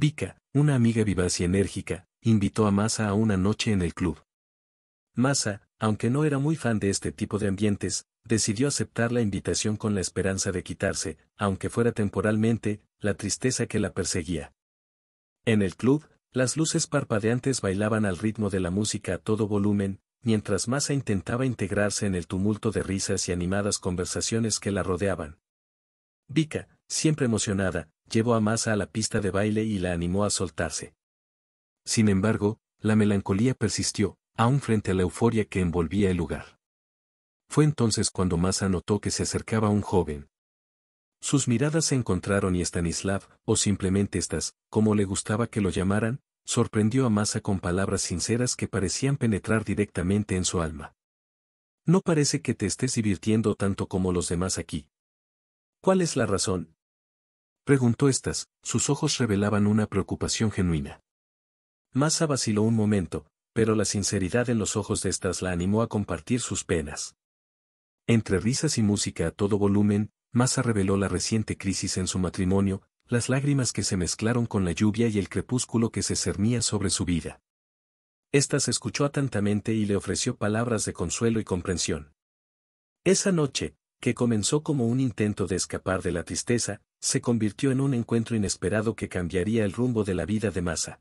Vika, una amiga vivaz y enérgica, invitó a Masa a una noche en el club. Masa, aunque no era muy fan de este tipo de ambientes, decidió aceptar la invitación con la esperanza de quitarse, aunque fuera temporalmente, la tristeza que la perseguía. En el club, las luces parpadeantes bailaban al ritmo de la música a todo volumen, mientras Masa intentaba integrarse en el tumulto de risas y animadas conversaciones que la rodeaban. Vika, Siempre emocionada, llevó a Masa a la pista de baile y la animó a soltarse. Sin embargo, la melancolía persistió, aún frente a la euforia que envolvía el lugar. Fue entonces cuando Masa notó que se acercaba un joven. Sus miradas se encontraron y Stanislav, o simplemente estas, como le gustaba que lo llamaran, sorprendió a Masa con palabras sinceras que parecían penetrar directamente en su alma. No parece que te estés divirtiendo tanto como los demás aquí. ¿Cuál es la razón? preguntó estas, sus ojos revelaban una preocupación genuina. Massa vaciló un momento, pero la sinceridad en los ojos de estas la animó a compartir sus penas. Entre risas y música a todo volumen, Massa reveló la reciente crisis en su matrimonio, las lágrimas que se mezclaron con la lluvia y el crepúsculo que se cernía sobre su vida. Estas escuchó atentamente y le ofreció palabras de consuelo y comprensión. Esa noche, que comenzó como un intento de escapar de la tristeza, se convirtió en un encuentro inesperado que cambiaría el rumbo de la vida de Massa.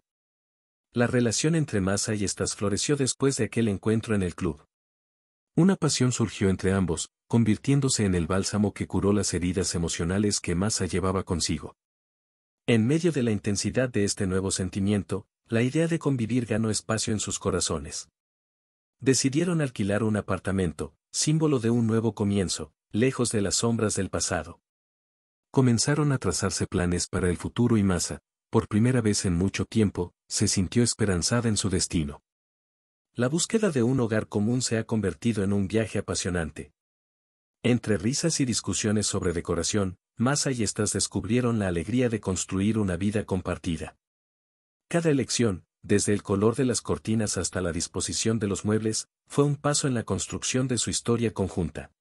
La relación entre Massa y estas floreció después de aquel encuentro en el club. Una pasión surgió entre ambos, convirtiéndose en el bálsamo que curó las heridas emocionales que Massa llevaba consigo. En medio de la intensidad de este nuevo sentimiento, la idea de convivir ganó espacio en sus corazones. Decidieron alquilar un apartamento, símbolo de un nuevo comienzo, lejos de las sombras del pasado. Comenzaron a trazarse planes para el futuro y Massa, por primera vez en mucho tiempo, se sintió esperanzada en su destino. La búsqueda de un hogar común se ha convertido en un viaje apasionante. Entre risas y discusiones sobre decoración, Massa y Estas descubrieron la alegría de construir una vida compartida. Cada elección, desde el color de las cortinas hasta la disposición de los muebles, fue un paso en la construcción de su historia conjunta.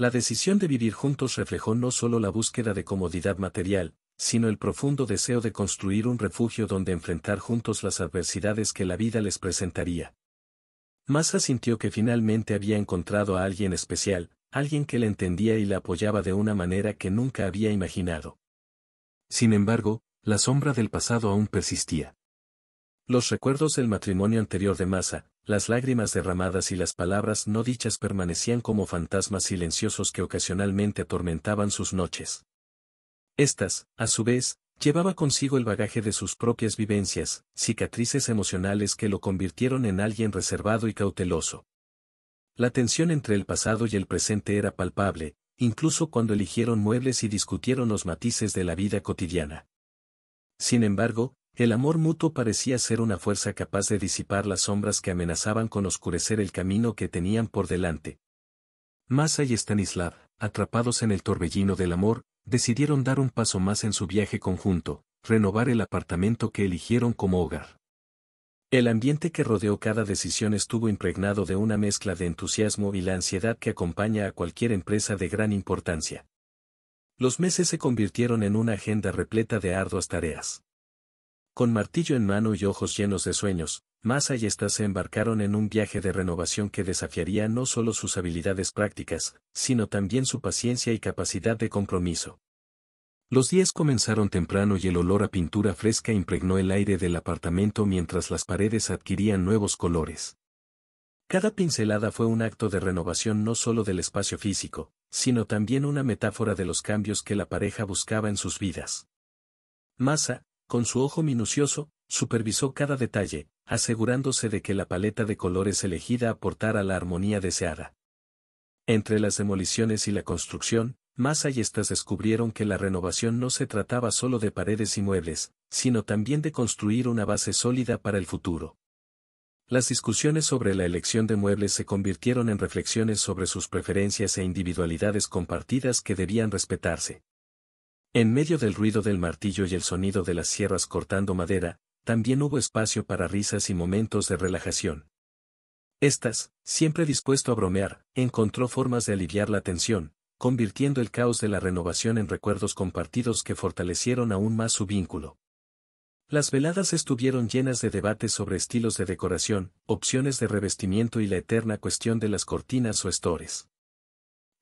La decisión de vivir juntos reflejó no solo la búsqueda de comodidad material, sino el profundo deseo de construir un refugio donde enfrentar juntos las adversidades que la vida les presentaría. Massa sintió que finalmente había encontrado a alguien especial, alguien que le entendía y la apoyaba de una manera que nunca había imaginado. Sin embargo, la sombra del pasado aún persistía. Los recuerdos del matrimonio anterior de Massa, las lágrimas derramadas y las palabras no dichas permanecían como fantasmas silenciosos que ocasionalmente atormentaban sus noches. Estas, a su vez, llevaba consigo el bagaje de sus propias vivencias, cicatrices emocionales que lo convirtieron en alguien reservado y cauteloso. La tensión entre el pasado y el presente era palpable, incluso cuando eligieron muebles y discutieron los matices de la vida cotidiana. Sin embargo, el amor mutuo parecía ser una fuerza capaz de disipar las sombras que amenazaban con oscurecer el camino que tenían por delante. Massa y Stanislav, atrapados en el torbellino del amor, decidieron dar un paso más en su viaje conjunto, renovar el apartamento que eligieron como hogar. El ambiente que rodeó cada decisión estuvo impregnado de una mezcla de entusiasmo y la ansiedad que acompaña a cualquier empresa de gran importancia. Los meses se convirtieron en una agenda repleta de arduas tareas. Con martillo en mano y ojos llenos de sueños, Massa y Estas se embarcaron en un viaje de renovación que desafiaría no solo sus habilidades prácticas, sino también su paciencia y capacidad de compromiso. Los días comenzaron temprano y el olor a pintura fresca impregnó el aire del apartamento mientras las paredes adquirían nuevos colores. Cada pincelada fue un acto de renovación no solo del espacio físico, sino también una metáfora de los cambios que la pareja buscaba en sus vidas. Masa con su ojo minucioso, supervisó cada detalle, asegurándose de que la paleta de colores elegida aportara la armonía deseada. Entre las demoliciones y la construcción, más allá estas descubrieron que la renovación no se trataba solo de paredes y muebles, sino también de construir una base sólida para el futuro. Las discusiones sobre la elección de muebles se convirtieron en reflexiones sobre sus preferencias e individualidades compartidas que debían respetarse. En medio del ruido del martillo y el sonido de las sierras cortando madera, también hubo espacio para risas y momentos de relajación. Estas, siempre dispuesto a bromear, encontró formas de aliviar la tensión, convirtiendo el caos de la renovación en recuerdos compartidos que fortalecieron aún más su vínculo. Las veladas estuvieron llenas de debates sobre estilos de decoración, opciones de revestimiento y la eterna cuestión de las cortinas o estores.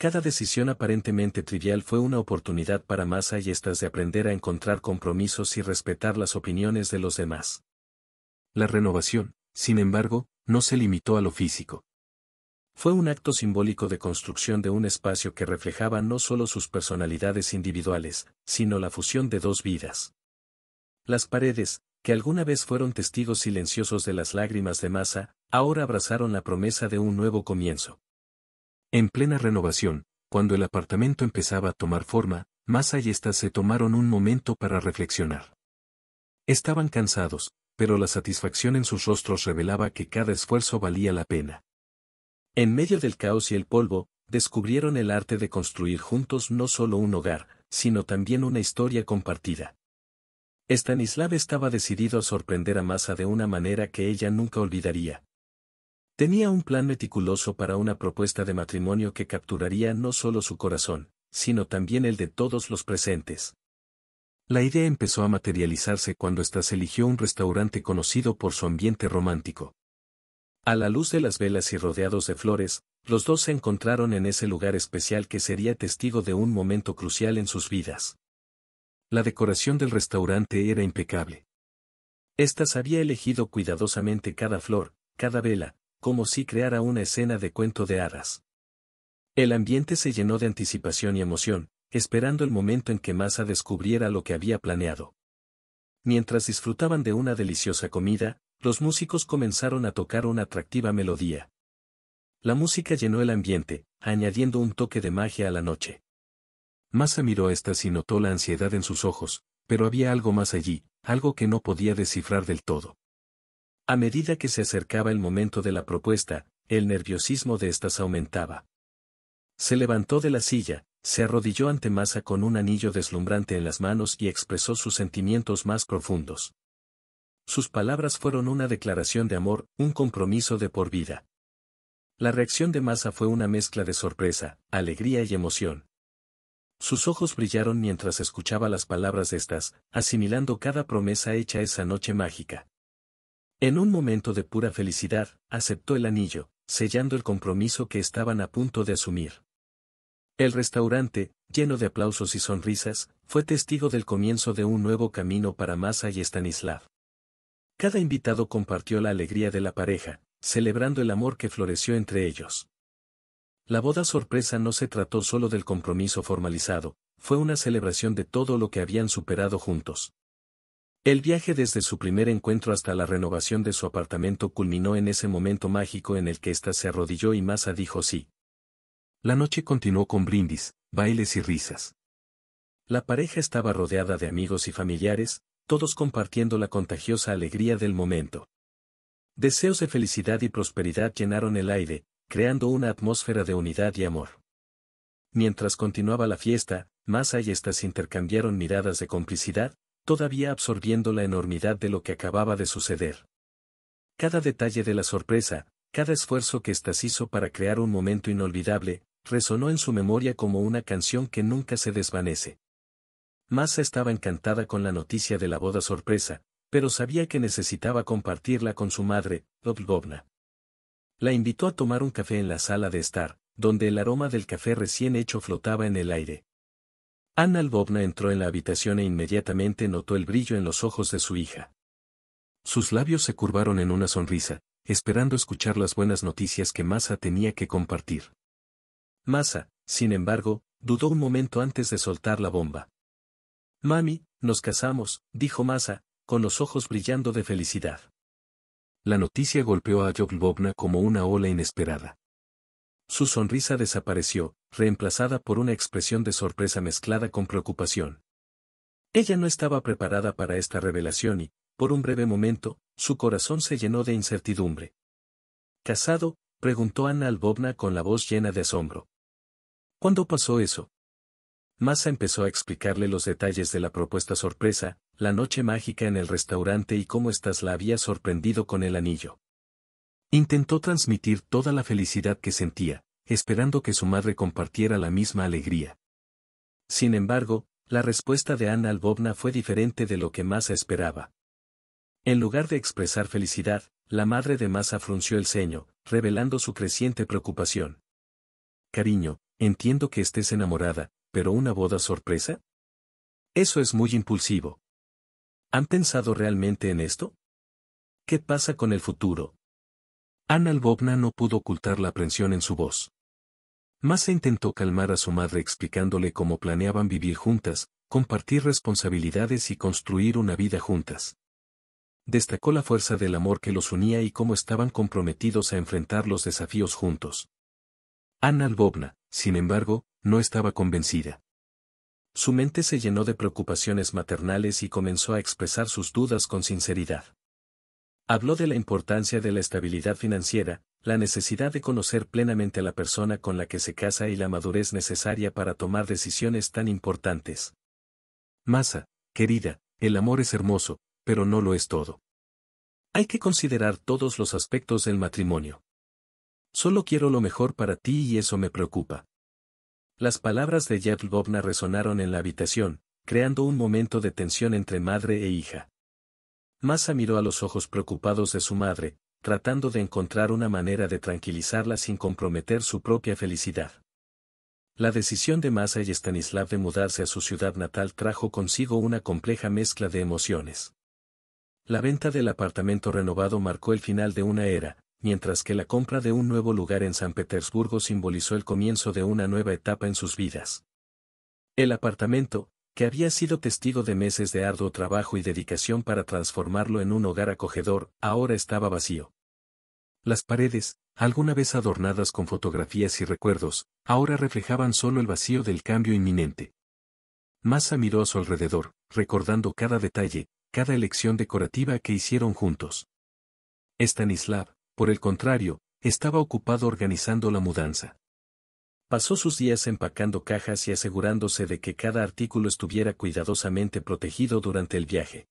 Cada decisión aparentemente trivial fue una oportunidad para Massa y estas de aprender a encontrar compromisos y respetar las opiniones de los demás. La renovación, sin embargo, no se limitó a lo físico. Fue un acto simbólico de construcción de un espacio que reflejaba no solo sus personalidades individuales, sino la fusión de dos vidas. Las paredes, que alguna vez fueron testigos silenciosos de las lágrimas de Massa, ahora abrazaron la promesa de un nuevo comienzo. En plena renovación, cuando el apartamento empezaba a tomar forma, Masa y estas se tomaron un momento para reflexionar. Estaban cansados, pero la satisfacción en sus rostros revelaba que cada esfuerzo valía la pena. En medio del caos y el polvo, descubrieron el arte de construir juntos no solo un hogar, sino también una historia compartida. Estanislav estaba decidido a sorprender a Masa de una manera que ella nunca olvidaría. Tenía un plan meticuloso para una propuesta de matrimonio que capturaría no solo su corazón, sino también el de todos los presentes. La idea empezó a materializarse cuando Estas eligió un restaurante conocido por su ambiente romántico. A la luz de las velas y rodeados de flores, los dos se encontraron en ese lugar especial que sería testigo de un momento crucial en sus vidas. La decoración del restaurante era impecable. Estas había elegido cuidadosamente cada flor, cada vela, como si creara una escena de cuento de hadas. El ambiente se llenó de anticipación y emoción, esperando el momento en que Masa descubriera lo que había planeado. Mientras disfrutaban de una deliciosa comida, los músicos comenzaron a tocar una atractiva melodía. La música llenó el ambiente, añadiendo un toque de magia a la noche. Masa miró estas y notó la ansiedad en sus ojos, pero había algo más allí, algo que no podía descifrar del todo. A medida que se acercaba el momento de la propuesta, el nerviosismo de estas aumentaba. Se levantó de la silla, se arrodilló ante Masa con un anillo deslumbrante en las manos y expresó sus sentimientos más profundos. Sus palabras fueron una declaración de amor, un compromiso de por vida. La reacción de Masa fue una mezcla de sorpresa, alegría y emoción. Sus ojos brillaron mientras escuchaba las palabras de estas, asimilando cada promesa hecha esa noche mágica. En un momento de pura felicidad, aceptó el anillo, sellando el compromiso que estaban a punto de asumir. El restaurante, lleno de aplausos y sonrisas, fue testigo del comienzo de un nuevo camino para Masa y Stanislav. Cada invitado compartió la alegría de la pareja, celebrando el amor que floreció entre ellos. La boda sorpresa no se trató solo del compromiso formalizado, fue una celebración de todo lo que habían superado juntos. El viaje desde su primer encuentro hasta la renovación de su apartamento culminó en ese momento mágico en el que ésta se arrodilló y Masa dijo sí. La noche continuó con brindis, bailes y risas. La pareja estaba rodeada de amigos y familiares, todos compartiendo la contagiosa alegría del momento. Deseos de felicidad y prosperidad llenaron el aire, creando una atmósfera de unidad y amor. Mientras continuaba la fiesta, Masa y estas intercambiaron miradas de complicidad, todavía absorbiendo la enormidad de lo que acababa de suceder. Cada detalle de la sorpresa, cada esfuerzo que Estas hizo para crear un momento inolvidable, resonó en su memoria como una canción que nunca se desvanece. Massa estaba encantada con la noticia de la boda sorpresa, pero sabía que necesitaba compartirla con su madre, Doblgovna. La invitó a tomar un café en la sala de estar, donde el aroma del café recién hecho flotaba en el aire. Anna Albovna entró en la habitación e inmediatamente notó el brillo en los ojos de su hija. Sus labios se curvaron en una sonrisa, esperando escuchar las buenas noticias que Masa tenía que compartir. Masa, sin embargo, dudó un momento antes de soltar la bomba. Mami, nos casamos, dijo Masa, con los ojos brillando de felicidad. La noticia golpeó a Lvovna como una ola inesperada. Su sonrisa desapareció, reemplazada por una expresión de sorpresa mezclada con preocupación. Ella no estaba preparada para esta revelación y, por un breve momento, su corazón se llenó de incertidumbre. ¿Casado? preguntó Ana Albovna con la voz llena de asombro. ¿Cuándo pasó eso? Massa empezó a explicarle los detalles de la propuesta sorpresa, la noche mágica en el restaurante y cómo estás la había sorprendido con el anillo. Intentó transmitir toda la felicidad que sentía, esperando que su madre compartiera la misma alegría. Sin embargo, la respuesta de Anna Albovna fue diferente de lo que Massa esperaba. En lugar de expresar felicidad, la madre de Massa frunció el ceño, revelando su creciente preocupación. Cariño, entiendo que estés enamorada, pero una boda sorpresa? Eso es muy impulsivo. ¿Han pensado realmente en esto? ¿Qué pasa con el futuro? Anna Albovna no pudo ocultar la aprensión en su voz se intentó calmar a su madre explicándole cómo planeaban vivir juntas, compartir responsabilidades y construir una vida juntas. Destacó la fuerza del amor que los unía y cómo estaban comprometidos a enfrentar los desafíos juntos. Ana Albovna, sin embargo, no estaba convencida. Su mente se llenó de preocupaciones maternales y comenzó a expresar sus dudas con sinceridad. Habló de la importancia de la estabilidad financiera, la necesidad de conocer plenamente a la persona con la que se casa y la madurez necesaria para tomar decisiones tan importantes. Masa, querida, el amor es hermoso, pero no lo es todo. Hay que considerar todos los aspectos del matrimonio. Solo quiero lo mejor para ti y eso me preocupa. Las palabras de Yevlovna resonaron en la habitación, creando un momento de tensión entre madre e hija. Masa miró a los ojos preocupados de su madre, tratando de encontrar una manera de tranquilizarla sin comprometer su propia felicidad. La decisión de Masa y Stanislav de mudarse a su ciudad natal trajo consigo una compleja mezcla de emociones. La venta del apartamento renovado marcó el final de una era, mientras que la compra de un nuevo lugar en San Petersburgo simbolizó el comienzo de una nueva etapa en sus vidas. El apartamento, que había sido testigo de meses de arduo trabajo y dedicación para transformarlo en un hogar acogedor, ahora estaba vacío. Las paredes, alguna vez adornadas con fotografías y recuerdos, ahora reflejaban solo el vacío del cambio inminente. Massa miró a su alrededor, recordando cada detalle, cada elección decorativa que hicieron juntos. Stanislav, por el contrario, estaba ocupado organizando la mudanza. Pasó sus días empacando cajas y asegurándose de que cada artículo estuviera cuidadosamente protegido durante el viaje.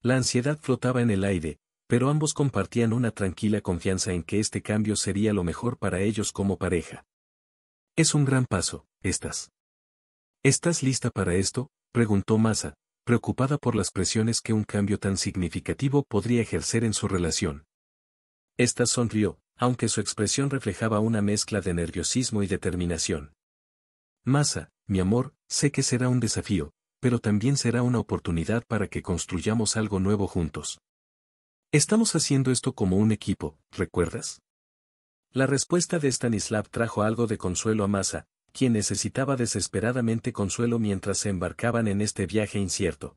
La ansiedad flotaba en el aire, pero ambos compartían una tranquila confianza en que este cambio sería lo mejor para ellos como pareja. Es un gran paso, estás. ¿Estás lista para esto? preguntó Masa, preocupada por las presiones que un cambio tan significativo podría ejercer en su relación. Esta sonrió, aunque su expresión reflejaba una mezcla de nerviosismo y determinación. Masa, mi amor, sé que será un desafío, pero también será una oportunidad para que construyamos algo nuevo juntos. Estamos haciendo esto como un equipo, ¿recuerdas? La respuesta de Stanislav trajo algo de consuelo a Masa, quien necesitaba desesperadamente consuelo mientras se embarcaban en este viaje incierto.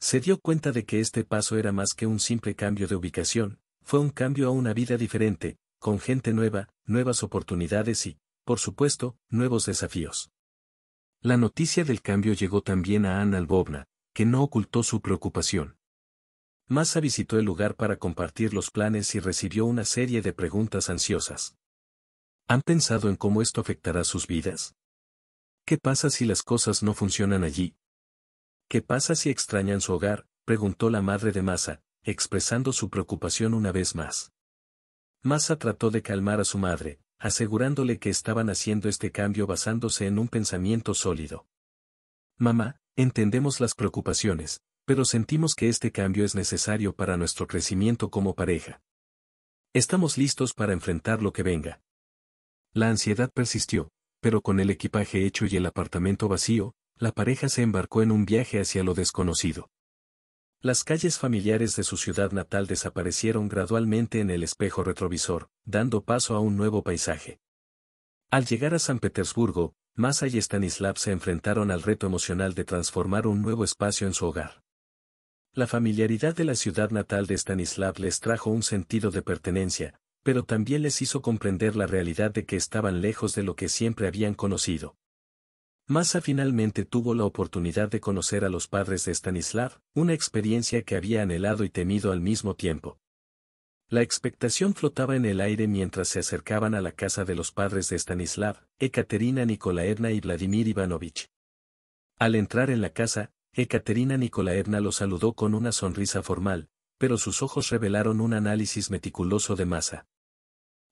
Se dio cuenta de que este paso era más que un simple cambio de ubicación, fue un cambio a una vida diferente, con gente nueva, nuevas oportunidades y, por supuesto, nuevos desafíos. La noticia del cambio llegó también a Anna Albovna, que no ocultó su preocupación. Masa visitó el lugar para compartir los planes y recibió una serie de preguntas ansiosas. ¿Han pensado en cómo esto afectará sus vidas? ¿Qué pasa si las cosas no funcionan allí? ¿Qué pasa si extrañan su hogar? preguntó la madre de Masa expresando su preocupación una vez más. Masa trató de calmar a su madre, asegurándole que estaban haciendo este cambio basándose en un pensamiento sólido. Mamá, entendemos las preocupaciones, pero sentimos que este cambio es necesario para nuestro crecimiento como pareja. Estamos listos para enfrentar lo que venga. La ansiedad persistió, pero con el equipaje hecho y el apartamento vacío, la pareja se embarcó en un viaje hacia lo desconocido. Las calles familiares de su ciudad natal desaparecieron gradualmente en el espejo retrovisor, dando paso a un nuevo paisaje. Al llegar a San Petersburgo, Massa y Stanislav se enfrentaron al reto emocional de transformar un nuevo espacio en su hogar. La familiaridad de la ciudad natal de Stanislav les trajo un sentido de pertenencia, pero también les hizo comprender la realidad de que estaban lejos de lo que siempre habían conocido. Massa finalmente tuvo la oportunidad de conocer a los padres de Stanislav, una experiencia que había anhelado y temido al mismo tiempo. La expectación flotaba en el aire mientras se acercaban a la casa de los padres de Stanislav, Ekaterina Nikolaevna y Vladimir Ivanovich. Al entrar en la casa, Ekaterina Nikolaevna lo saludó con una sonrisa formal, pero sus ojos revelaron un análisis meticuloso de masa.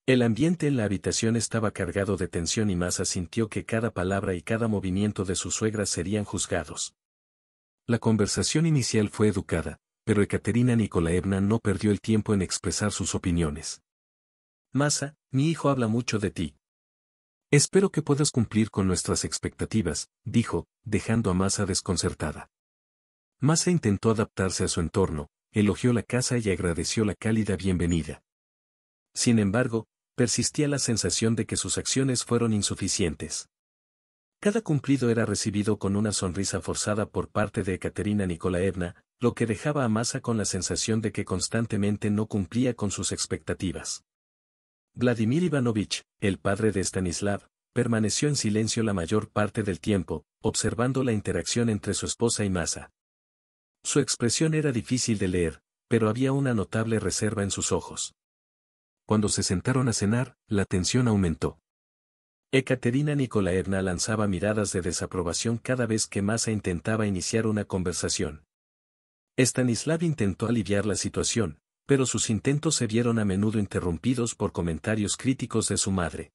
El ambiente en la habitación estaba cargado de tensión y Masa sintió que cada palabra y cada movimiento de su suegra serían juzgados. La conversación inicial fue educada, pero Ekaterina Nikolaevna no perdió el tiempo en expresar sus opiniones. Masa, mi hijo habla mucho de ti. Espero que puedas cumplir con nuestras expectativas, dijo, dejando a Masa desconcertada. Masa intentó adaptarse a su entorno, elogió la casa y agradeció la cálida bienvenida. Sin embargo, persistía la sensación de que sus acciones fueron insuficientes. Cada cumplido era recibido con una sonrisa forzada por parte de Ekaterina Nikolaevna, lo que dejaba a Masa con la sensación de que constantemente no cumplía con sus expectativas. Vladimir Ivanovich, el padre de Stanislav, permaneció en silencio la mayor parte del tiempo, observando la interacción entre su esposa y Masa. Su expresión era difícil de leer, pero había una notable reserva en sus ojos. Cuando se sentaron a cenar, la tensión aumentó. Ekaterina Nikolaevna lanzaba miradas de desaprobación cada vez que Masa intentaba iniciar una conversación. Stanislav intentó aliviar la situación, pero sus intentos se vieron a menudo interrumpidos por comentarios críticos de su madre.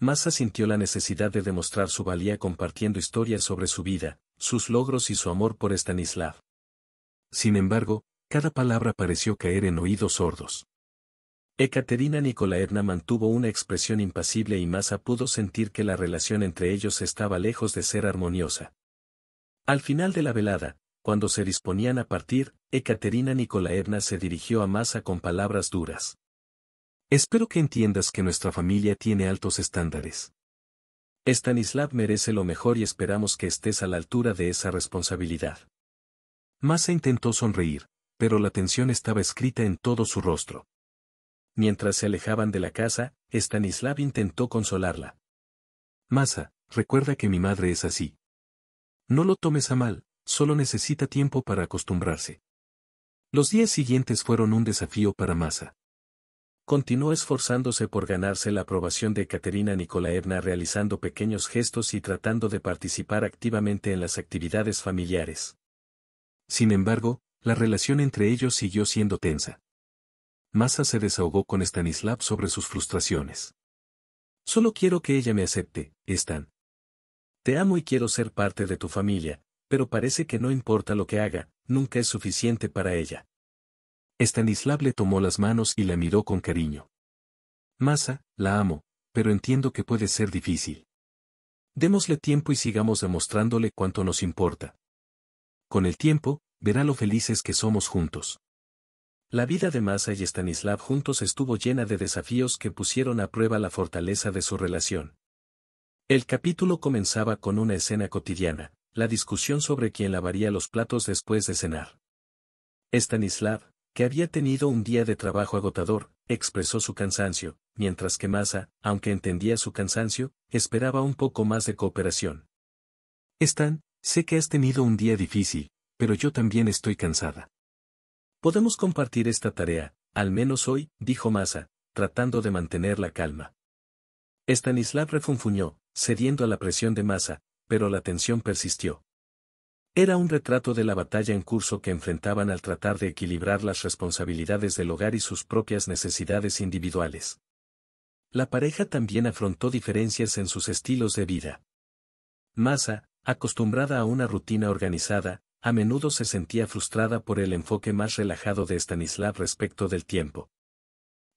Massa sintió la necesidad de demostrar su valía compartiendo historias sobre su vida, sus logros y su amor por Stanislav. Sin embargo, cada palabra pareció caer en oídos sordos. Ekaterina Nikolaevna mantuvo una expresión impasible y Masa pudo sentir que la relación entre ellos estaba lejos de ser armoniosa. Al final de la velada, cuando se disponían a partir, Ekaterina Nikolaevna se dirigió a Masa con palabras duras. Espero que entiendas que nuestra familia tiene altos estándares. Stanislav merece lo mejor y esperamos que estés a la altura de esa responsabilidad. Masa intentó sonreír, pero la tensión estaba escrita en todo su rostro. Mientras se alejaban de la casa, Stanislav intentó consolarla. Masa, recuerda que mi madre es así. No lo tomes a mal, solo necesita tiempo para acostumbrarse. Los días siguientes fueron un desafío para Masa. Continuó esforzándose por ganarse la aprobación de Katerina Nikolaevna realizando pequeños gestos y tratando de participar activamente en las actividades familiares. Sin embargo, la relación entre ellos siguió siendo tensa. Massa se desahogó con Stanislav sobre sus frustraciones. Solo quiero que ella me acepte, Stan. Te amo y quiero ser parte de tu familia, pero parece que no importa lo que haga, nunca es suficiente para ella. Stanislav le tomó las manos y la miró con cariño. Masa, la amo, pero entiendo que puede ser difícil. Démosle tiempo y sigamos demostrándole cuánto nos importa. Con el tiempo, verá lo felices que somos juntos. La vida de Masa y Stanislav juntos estuvo llena de desafíos que pusieron a prueba la fortaleza de su relación. El capítulo comenzaba con una escena cotidiana, la discusión sobre quién lavaría los platos después de cenar. Stanislav, que había tenido un día de trabajo agotador, expresó su cansancio, mientras que Masa, aunque entendía su cansancio, esperaba un poco más de cooperación. Stan, sé que has tenido un día difícil, pero yo también estoy cansada. Podemos compartir esta tarea, al menos hoy, dijo Massa, tratando de mantener la calma. Stanislav refunfuñó, cediendo a la presión de Massa, pero la tensión persistió. Era un retrato de la batalla en curso que enfrentaban al tratar de equilibrar las responsabilidades del hogar y sus propias necesidades individuales. La pareja también afrontó diferencias en sus estilos de vida. Massa, acostumbrada a una rutina organizada, a menudo se sentía frustrada por el enfoque más relajado de Stanislav respecto del tiempo.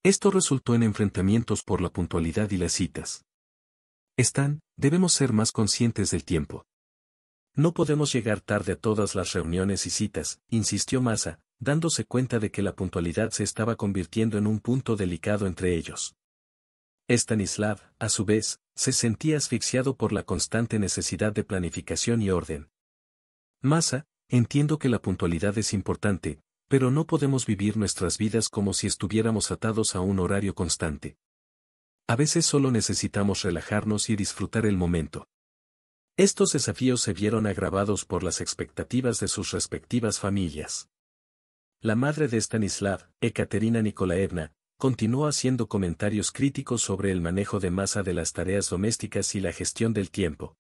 Esto resultó en enfrentamientos por la puntualidad y las citas. Están, debemos ser más conscientes del tiempo. No podemos llegar tarde a todas las reuniones y citas, insistió Massa, dándose cuenta de que la puntualidad se estaba convirtiendo en un punto delicado entre ellos. Stanislav, a su vez, se sentía asfixiado por la constante necesidad de planificación y orden. Massa, Entiendo que la puntualidad es importante, pero no podemos vivir nuestras vidas como si estuviéramos atados a un horario constante. A veces solo necesitamos relajarnos y disfrutar el momento. Estos desafíos se vieron agravados por las expectativas de sus respectivas familias. La madre de Stanislav, Ekaterina Nikolaevna, continuó haciendo comentarios críticos sobre el manejo de masa de las tareas domésticas y la gestión del tiempo.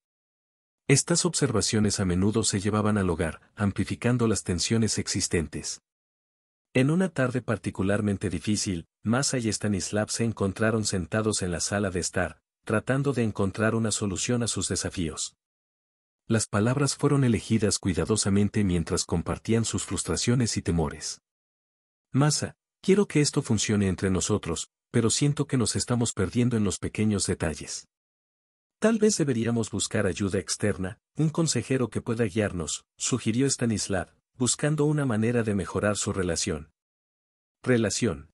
Estas observaciones a menudo se llevaban al hogar, amplificando las tensiones existentes. En una tarde particularmente difícil, Masa y Stanislav se encontraron sentados en la sala de estar, tratando de encontrar una solución a sus desafíos. Las palabras fueron elegidas cuidadosamente mientras compartían sus frustraciones y temores. Masa, quiero que esto funcione entre nosotros, pero siento que nos estamos perdiendo en los pequeños detalles. Tal vez deberíamos buscar ayuda externa, un consejero que pueda guiarnos, sugirió Stanislav, buscando una manera de mejorar su relación. Relación.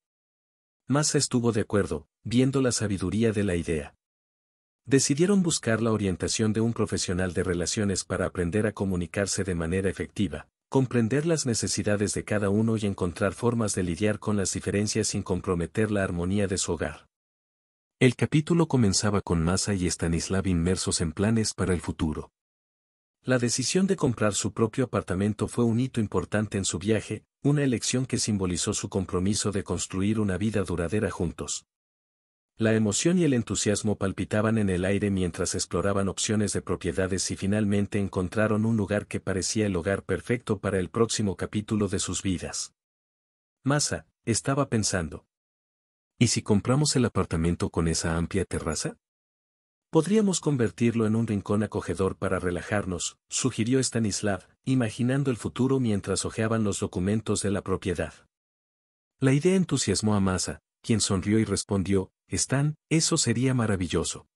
Massa estuvo de acuerdo, viendo la sabiduría de la idea. Decidieron buscar la orientación de un profesional de relaciones para aprender a comunicarse de manera efectiva, comprender las necesidades de cada uno y encontrar formas de lidiar con las diferencias sin comprometer la armonía de su hogar. El capítulo comenzaba con Massa y Stanislav inmersos en planes para el futuro. La decisión de comprar su propio apartamento fue un hito importante en su viaje, una elección que simbolizó su compromiso de construir una vida duradera juntos. La emoción y el entusiasmo palpitaban en el aire mientras exploraban opciones de propiedades y finalmente encontraron un lugar que parecía el hogar perfecto para el próximo capítulo de sus vidas. Massa, estaba pensando. ¿Y si compramos el apartamento con esa amplia terraza? Podríamos convertirlo en un rincón acogedor para relajarnos, sugirió Stanislav, imaginando el futuro mientras hojeaban los documentos de la propiedad. La idea entusiasmó a masa, quien sonrió y respondió, Stan, eso sería maravilloso.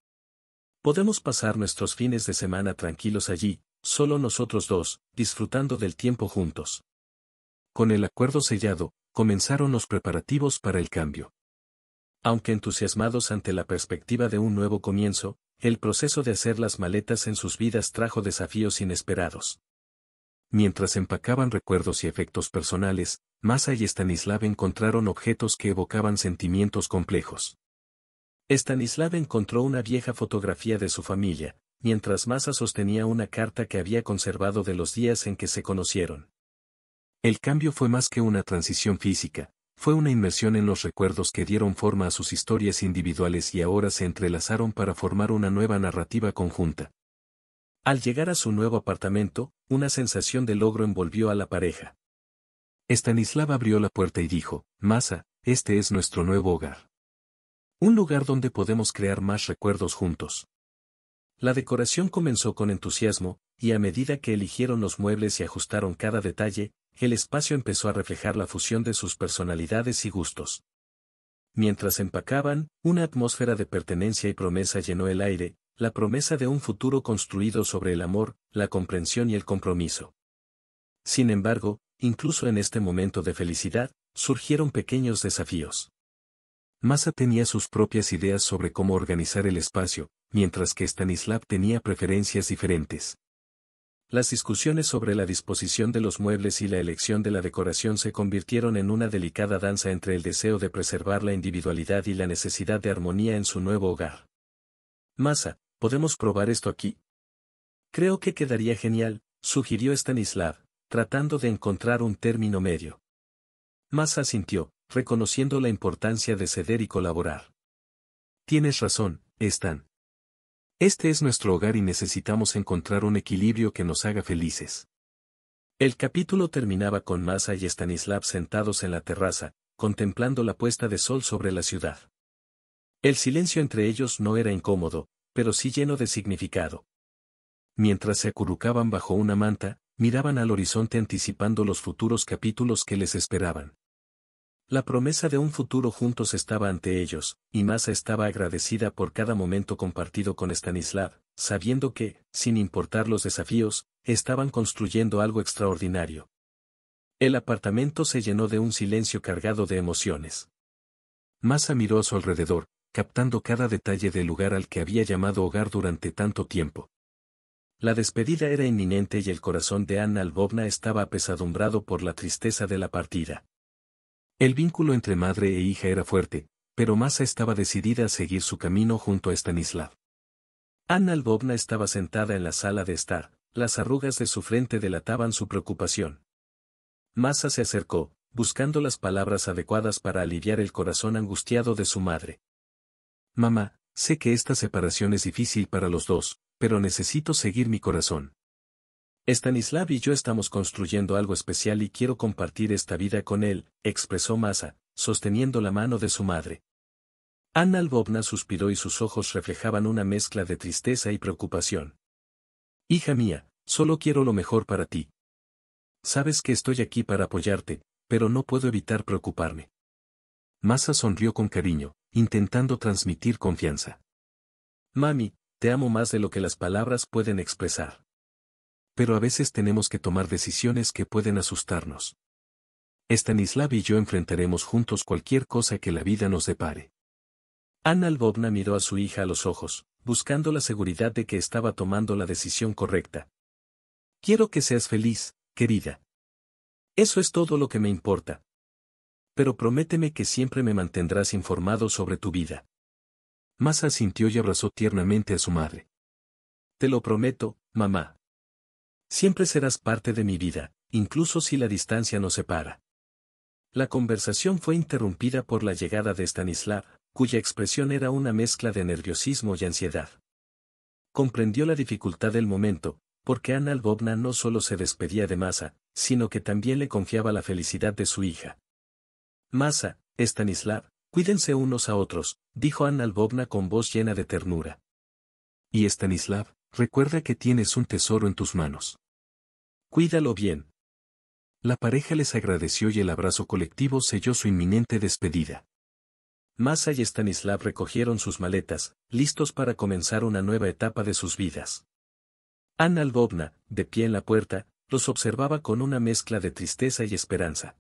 Podemos pasar nuestros fines de semana tranquilos allí, solo nosotros dos, disfrutando del tiempo juntos. Con el acuerdo sellado, comenzaron los preparativos para el cambio. Aunque entusiasmados ante la perspectiva de un nuevo comienzo, el proceso de hacer las maletas en sus vidas trajo desafíos inesperados. Mientras empacaban recuerdos y efectos personales, Masa y Stanislav encontraron objetos que evocaban sentimientos complejos. Stanislav encontró una vieja fotografía de su familia, mientras Masa sostenía una carta que había conservado de los días en que se conocieron. El cambio fue más que una transición física, fue una inmersión en los recuerdos que dieron forma a sus historias individuales y ahora se entrelazaron para formar una nueva narrativa conjunta. Al llegar a su nuevo apartamento, una sensación de logro envolvió a la pareja. Estanislav abrió la puerta y dijo, Masa, este es nuestro nuevo hogar. Un lugar donde podemos crear más recuerdos juntos. La decoración comenzó con entusiasmo, y a medida que eligieron los muebles y ajustaron cada detalle, el espacio empezó a reflejar la fusión de sus personalidades y gustos. Mientras empacaban, una atmósfera de pertenencia y promesa llenó el aire, la promesa de un futuro construido sobre el amor, la comprensión y el compromiso. Sin embargo, incluso en este momento de felicidad, surgieron pequeños desafíos. Masa tenía sus propias ideas sobre cómo organizar el espacio, mientras que Stanislav tenía preferencias diferentes. Las discusiones sobre la disposición de los muebles y la elección de la decoración se convirtieron en una delicada danza entre el deseo de preservar la individualidad y la necesidad de armonía en su nuevo hogar. Masa, podemos probar esto aquí. Creo que quedaría genial, sugirió Stanislav, tratando de encontrar un término medio. Massa sintió, reconociendo la importancia de ceder y colaborar. Tienes razón, Stan. Este es nuestro hogar y necesitamos encontrar un equilibrio que nos haga felices. El capítulo terminaba con Masa y Stanislav sentados en la terraza, contemplando la puesta de sol sobre la ciudad. El silencio entre ellos no era incómodo, pero sí lleno de significado. Mientras se acurrucaban bajo una manta, miraban al horizonte anticipando los futuros capítulos que les esperaban. La promesa de un futuro juntos estaba ante ellos, y Masa estaba agradecida por cada momento compartido con Stanislav, sabiendo que, sin importar los desafíos, estaban construyendo algo extraordinario. El apartamento se llenó de un silencio cargado de emociones. Masa miró a su alrededor, captando cada detalle del lugar al que había llamado hogar durante tanto tiempo. La despedida era inminente y el corazón de Anna Albovna estaba apesadumbrado por la tristeza de la partida. El vínculo entre madre e hija era fuerte, pero Masa estaba decidida a seguir su camino junto a Stanislav. Anna Albovna estaba sentada en la sala de estar, las arrugas de su frente delataban su preocupación. Masa se acercó, buscando las palabras adecuadas para aliviar el corazón angustiado de su madre. Mamá, sé que esta separación es difícil para los dos, pero necesito seguir mi corazón. Stanislav y yo estamos construyendo algo especial y quiero compartir esta vida con él, expresó Masa, sosteniendo la mano de su madre. Anna Albovna suspiró y sus ojos reflejaban una mezcla de tristeza y preocupación. Hija mía, solo quiero lo mejor para ti. Sabes que estoy aquí para apoyarte, pero no puedo evitar preocuparme. Masa sonrió con cariño, intentando transmitir confianza. Mami, te amo más de lo que las palabras pueden expresar pero a veces tenemos que tomar decisiones que pueden asustarnos. Stanislav y yo enfrentaremos juntos cualquier cosa que la vida nos depare. Anna Albovna miró a su hija a los ojos, buscando la seguridad de que estaba tomando la decisión correcta. Quiero que seas feliz, querida. Eso es todo lo que me importa. Pero prométeme que siempre me mantendrás informado sobre tu vida. Masa sintió y abrazó tiernamente a su madre. Te lo prometo, mamá. Siempre serás parte de mi vida, incluso si la distancia nos separa. La conversación fue interrumpida por la llegada de Stanislav, cuya expresión era una mezcla de nerviosismo y ansiedad. Comprendió la dificultad del momento, porque Anna Albovna no solo se despedía de Masa, sino que también le confiaba la felicidad de su hija. Masa, Stanislav, cuídense unos a otros, dijo Anna Albovna con voz llena de ternura. Y Stanislav, Recuerda que tienes un tesoro en tus manos. Cuídalo bien. La pareja les agradeció y el abrazo colectivo selló su inminente despedida. Masa y Stanislav recogieron sus maletas, listos para comenzar una nueva etapa de sus vidas. Anna Albovna, de pie en la puerta, los observaba con una mezcla de tristeza y esperanza.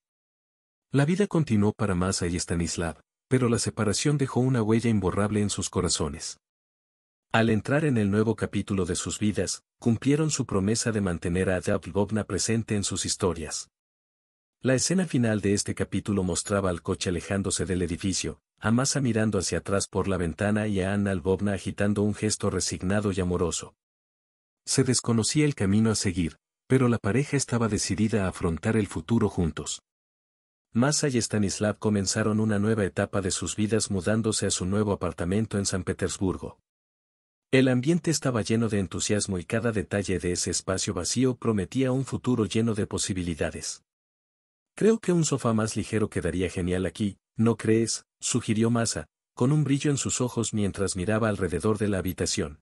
La vida continuó para Masa y Stanislav, pero la separación dejó una huella imborrable en sus corazones. Al entrar en el nuevo capítulo de sus vidas, cumplieron su promesa de mantener a Ada Bobna presente en sus historias. La escena final de este capítulo mostraba al coche alejándose del edificio, a Masa mirando hacia atrás por la ventana y a Anna Bobna agitando un gesto resignado y amoroso. Se desconocía el camino a seguir, pero la pareja estaba decidida a afrontar el futuro juntos. Masa y Stanislav comenzaron una nueva etapa de sus vidas mudándose a su nuevo apartamento en San Petersburgo. El ambiente estaba lleno de entusiasmo y cada detalle de ese espacio vacío prometía un futuro lleno de posibilidades. Creo que un sofá más ligero quedaría genial aquí, ¿no crees? sugirió Masa, con un brillo en sus ojos mientras miraba alrededor de la habitación.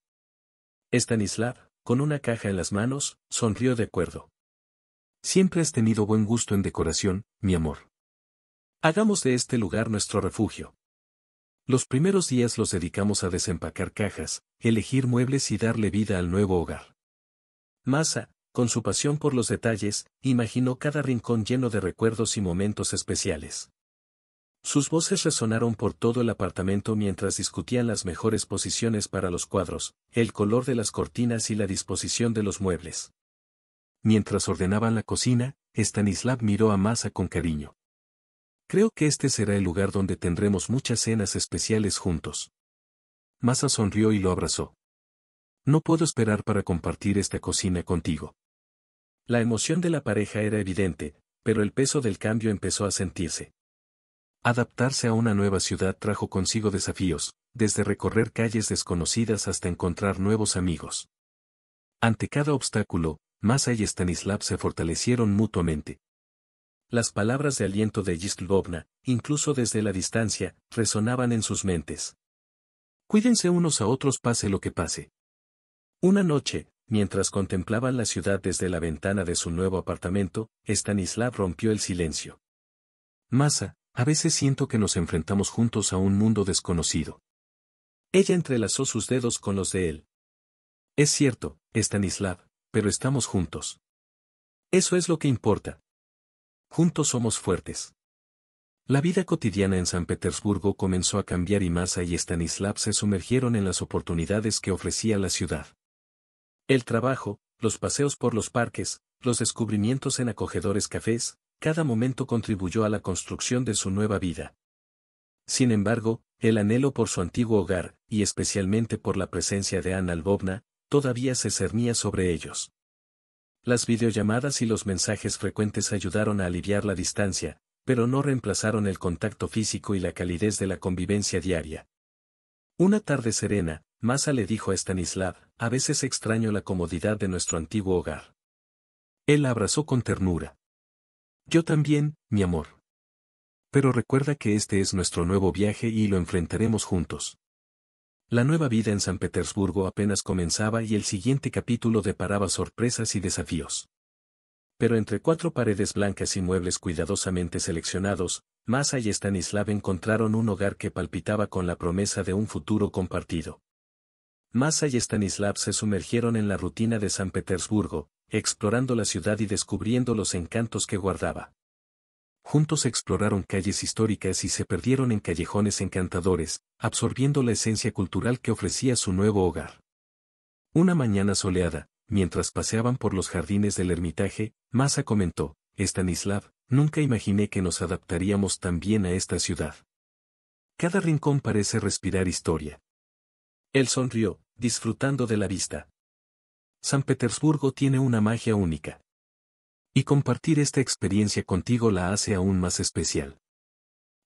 Stanislav, con una caja en las manos, sonrió de acuerdo. Siempre has tenido buen gusto en decoración, mi amor. Hagamos de este lugar nuestro refugio. Los primeros días los dedicamos a desempacar cajas, elegir muebles y darle vida al nuevo hogar. Masa, con su pasión por los detalles, imaginó cada rincón lleno de recuerdos y momentos especiales. Sus voces resonaron por todo el apartamento mientras discutían las mejores posiciones para los cuadros, el color de las cortinas y la disposición de los muebles. Mientras ordenaban la cocina, Stanislav miró a Masa con cariño. Creo que este será el lugar donde tendremos muchas cenas especiales juntos. Masa sonrió y lo abrazó. No puedo esperar para compartir esta cocina contigo. La emoción de la pareja era evidente, pero el peso del cambio empezó a sentirse. Adaptarse a una nueva ciudad trajo consigo desafíos, desde recorrer calles desconocidas hasta encontrar nuevos amigos. Ante cada obstáculo, Masa y Stanislav se fortalecieron mutuamente. Las palabras de aliento de Yislovna, incluso desde la distancia, resonaban en sus mentes. Cuídense unos a otros pase lo que pase. Una noche, mientras contemplaban la ciudad desde la ventana de su nuevo apartamento, Stanislav rompió el silencio. Masa, a veces siento que nos enfrentamos juntos a un mundo desconocido. Ella entrelazó sus dedos con los de él. Es cierto, Stanislav, pero estamos juntos. Eso es lo que importa, Juntos somos fuertes. La vida cotidiana en San Petersburgo comenzó a cambiar y Massa y Stanislav se sumergieron en las oportunidades que ofrecía la ciudad. El trabajo, los paseos por los parques, los descubrimientos en acogedores cafés, cada momento contribuyó a la construcción de su nueva vida. Sin embargo, el anhelo por su antiguo hogar, y especialmente por la presencia de Anna Albovna, todavía se cernía sobre ellos. Las videollamadas y los mensajes frecuentes ayudaron a aliviar la distancia, pero no reemplazaron el contacto físico y la calidez de la convivencia diaria. Una tarde serena, Masa le dijo a Stanislav, a veces extraño la comodidad de nuestro antiguo hogar. Él la abrazó con ternura. Yo también, mi amor. Pero recuerda que este es nuestro nuevo viaje y lo enfrentaremos juntos. La nueva vida en San Petersburgo apenas comenzaba y el siguiente capítulo deparaba sorpresas y desafíos. Pero entre cuatro paredes blancas y muebles cuidadosamente seleccionados, Masa y Stanislav encontraron un hogar que palpitaba con la promesa de un futuro compartido. Masa y Stanislav se sumergieron en la rutina de San Petersburgo, explorando la ciudad y descubriendo los encantos que guardaba. Juntos exploraron calles históricas y se perdieron en callejones encantadores, absorbiendo la esencia cultural que ofrecía su nuevo hogar. Una mañana soleada, mientras paseaban por los jardines del Ermitaje, Masa comentó, Stanislav, nunca imaginé que nos adaptaríamos tan bien a esta ciudad. Cada rincón parece respirar historia. Él sonrió, disfrutando de la vista. San Petersburgo tiene una magia única. Y compartir esta experiencia contigo la hace aún más especial.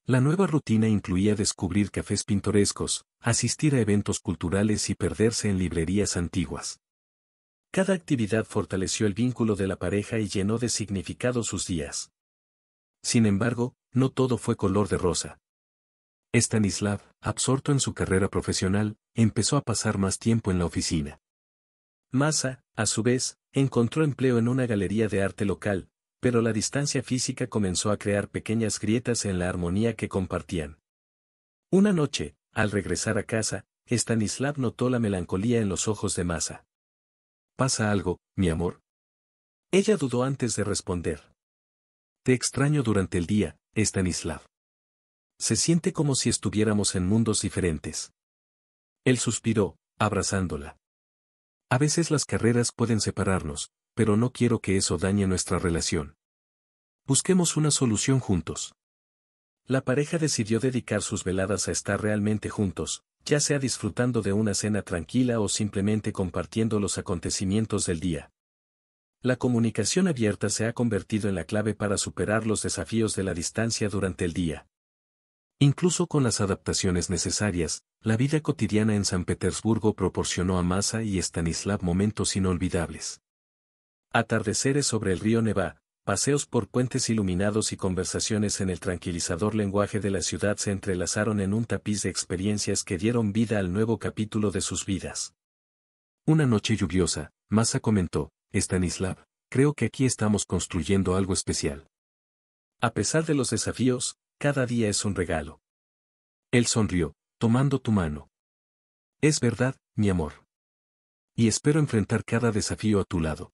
La nueva rutina incluía descubrir cafés pintorescos, asistir a eventos culturales y perderse en librerías antiguas. Cada actividad fortaleció el vínculo de la pareja y llenó de significado sus días. Sin embargo, no todo fue color de rosa. Stanislav, absorto en su carrera profesional, empezó a pasar más tiempo en la oficina. Massa, a su vez, Encontró empleo en una galería de arte local, pero la distancia física comenzó a crear pequeñas grietas en la armonía que compartían. Una noche, al regresar a casa, Stanislav notó la melancolía en los ojos de Masa. ¿Pasa algo, mi amor? Ella dudó antes de responder. Te extraño durante el día, Stanislav. Se siente como si estuviéramos en mundos diferentes. Él suspiró, abrazándola. A veces las carreras pueden separarnos, pero no quiero que eso dañe nuestra relación. Busquemos una solución juntos. La pareja decidió dedicar sus veladas a estar realmente juntos, ya sea disfrutando de una cena tranquila o simplemente compartiendo los acontecimientos del día. La comunicación abierta se ha convertido en la clave para superar los desafíos de la distancia durante el día. Incluso con las adaptaciones necesarias, la vida cotidiana en San Petersburgo proporcionó a Massa y Stanislav momentos inolvidables. Atardeceres sobre el río Neva, paseos por puentes iluminados y conversaciones en el tranquilizador lenguaje de la ciudad se entrelazaron en un tapiz de experiencias que dieron vida al nuevo capítulo de sus vidas. Una noche lluviosa, Massa comentó, Stanislav, creo que aquí estamos construyendo algo especial. A pesar de los desafíos, cada día es un regalo. Él sonrió, tomando tu mano. Es verdad, mi amor. Y espero enfrentar cada desafío a tu lado.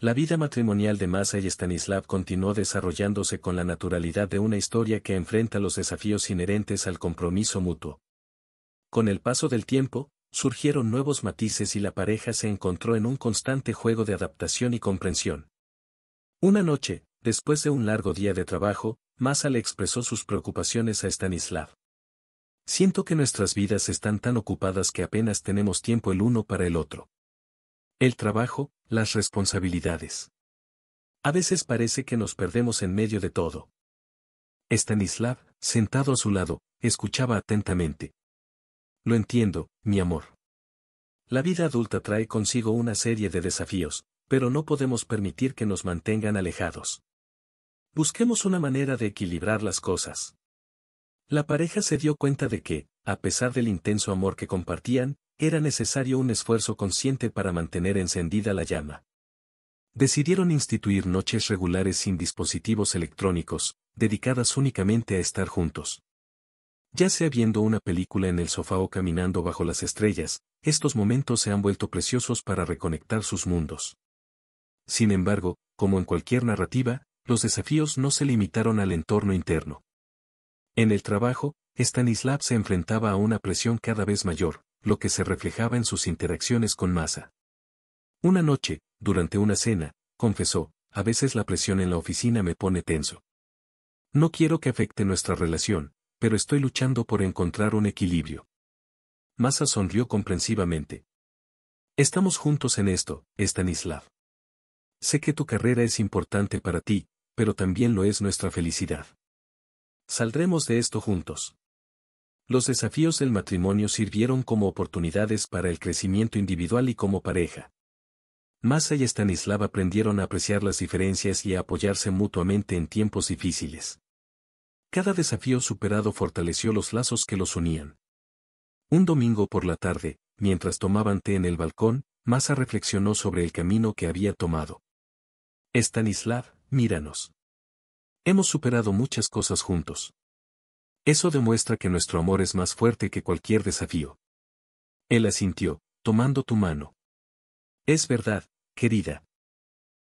La vida matrimonial de Masa y Stanislav continuó desarrollándose con la naturalidad de una historia que enfrenta los desafíos inherentes al compromiso mutuo. Con el paso del tiempo, surgieron nuevos matices y la pareja se encontró en un constante juego de adaptación y comprensión. Una noche, después de un largo día de trabajo, Masa le expresó sus preocupaciones a Stanislav. Siento que nuestras vidas están tan ocupadas que apenas tenemos tiempo el uno para el otro. El trabajo, las responsabilidades. A veces parece que nos perdemos en medio de todo. Stanislav, sentado a su lado, escuchaba atentamente. Lo entiendo, mi amor. La vida adulta trae consigo una serie de desafíos, pero no podemos permitir que nos mantengan alejados. Busquemos una manera de equilibrar las cosas. La pareja se dio cuenta de que, a pesar del intenso amor que compartían, era necesario un esfuerzo consciente para mantener encendida la llama. Decidieron instituir noches regulares sin dispositivos electrónicos, dedicadas únicamente a estar juntos. Ya sea viendo una película en el sofá o caminando bajo las estrellas, estos momentos se han vuelto preciosos para reconectar sus mundos. Sin embargo, como en cualquier narrativa, los desafíos no se limitaron al entorno interno. En el trabajo, Stanislav se enfrentaba a una presión cada vez mayor, lo que se reflejaba en sus interacciones con masa. Una noche, durante una cena, confesó, a veces la presión en la oficina me pone tenso. No quiero que afecte nuestra relación, pero estoy luchando por encontrar un equilibrio. Masa sonrió comprensivamente. Estamos juntos en esto, Stanislav. Sé que tu carrera es importante para ti, pero también lo es nuestra felicidad. Saldremos de esto juntos. Los desafíos del matrimonio sirvieron como oportunidades para el crecimiento individual y como pareja. Masa y Stanislav aprendieron a apreciar las diferencias y a apoyarse mutuamente en tiempos difíciles. Cada desafío superado fortaleció los lazos que los unían. Un domingo por la tarde, mientras tomaban té en el balcón, Masa reflexionó sobre el camino que había tomado. Stanislav, míranos. Hemos superado muchas cosas juntos. Eso demuestra que nuestro amor es más fuerte que cualquier desafío. Él asintió, tomando tu mano. Es verdad, querida.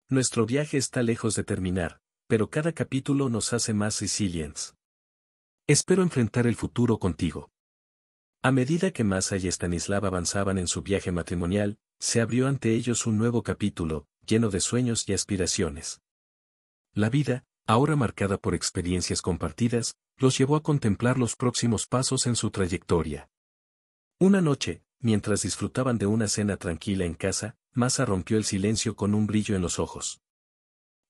Nuestro viaje está lejos de terminar, pero cada capítulo nos hace más resilientes. Espero enfrentar el futuro contigo. A medida que Masa y Stanislav avanzaban en su viaje matrimonial, se abrió ante ellos un nuevo capítulo, lleno de sueños y aspiraciones. La vida, ahora marcada por experiencias compartidas, los llevó a contemplar los próximos pasos en su trayectoria. Una noche, mientras disfrutaban de una cena tranquila en casa, Masa rompió el silencio con un brillo en los ojos.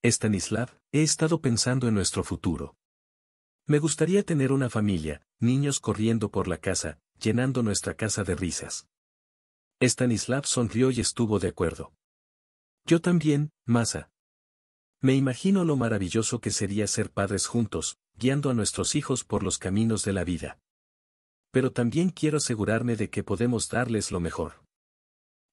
Stanislav, he estado pensando en nuestro futuro. Me gustaría tener una familia, niños corriendo por la casa, llenando nuestra casa de risas. Stanislav sonrió y estuvo de acuerdo. Yo también, Masa, me imagino lo maravilloso que sería ser padres juntos, guiando a nuestros hijos por los caminos de la vida. Pero también quiero asegurarme de que podemos darles lo mejor.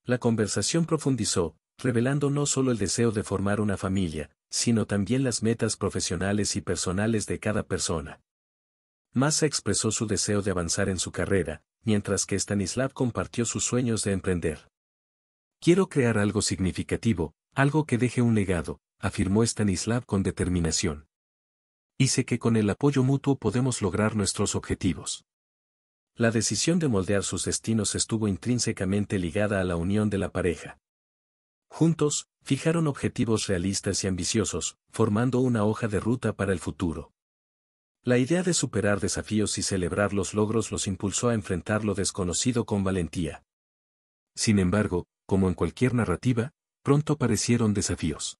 La conversación profundizó, revelando no solo el deseo de formar una familia, sino también las metas profesionales y personales de cada persona. Massa expresó su deseo de avanzar en su carrera, mientras que Stanislav compartió sus sueños de emprender. Quiero crear algo significativo, algo que deje un legado, afirmó Stanislav con determinación. «Hice que con el apoyo mutuo podemos lograr nuestros objetivos. La decisión de moldear sus destinos estuvo intrínsecamente ligada a la unión de la pareja. Juntos, fijaron objetivos realistas y ambiciosos, formando una hoja de ruta para el futuro. La idea de superar desafíos y celebrar los logros los impulsó a enfrentar lo desconocido con valentía. Sin embargo, como en cualquier narrativa, pronto aparecieron desafíos.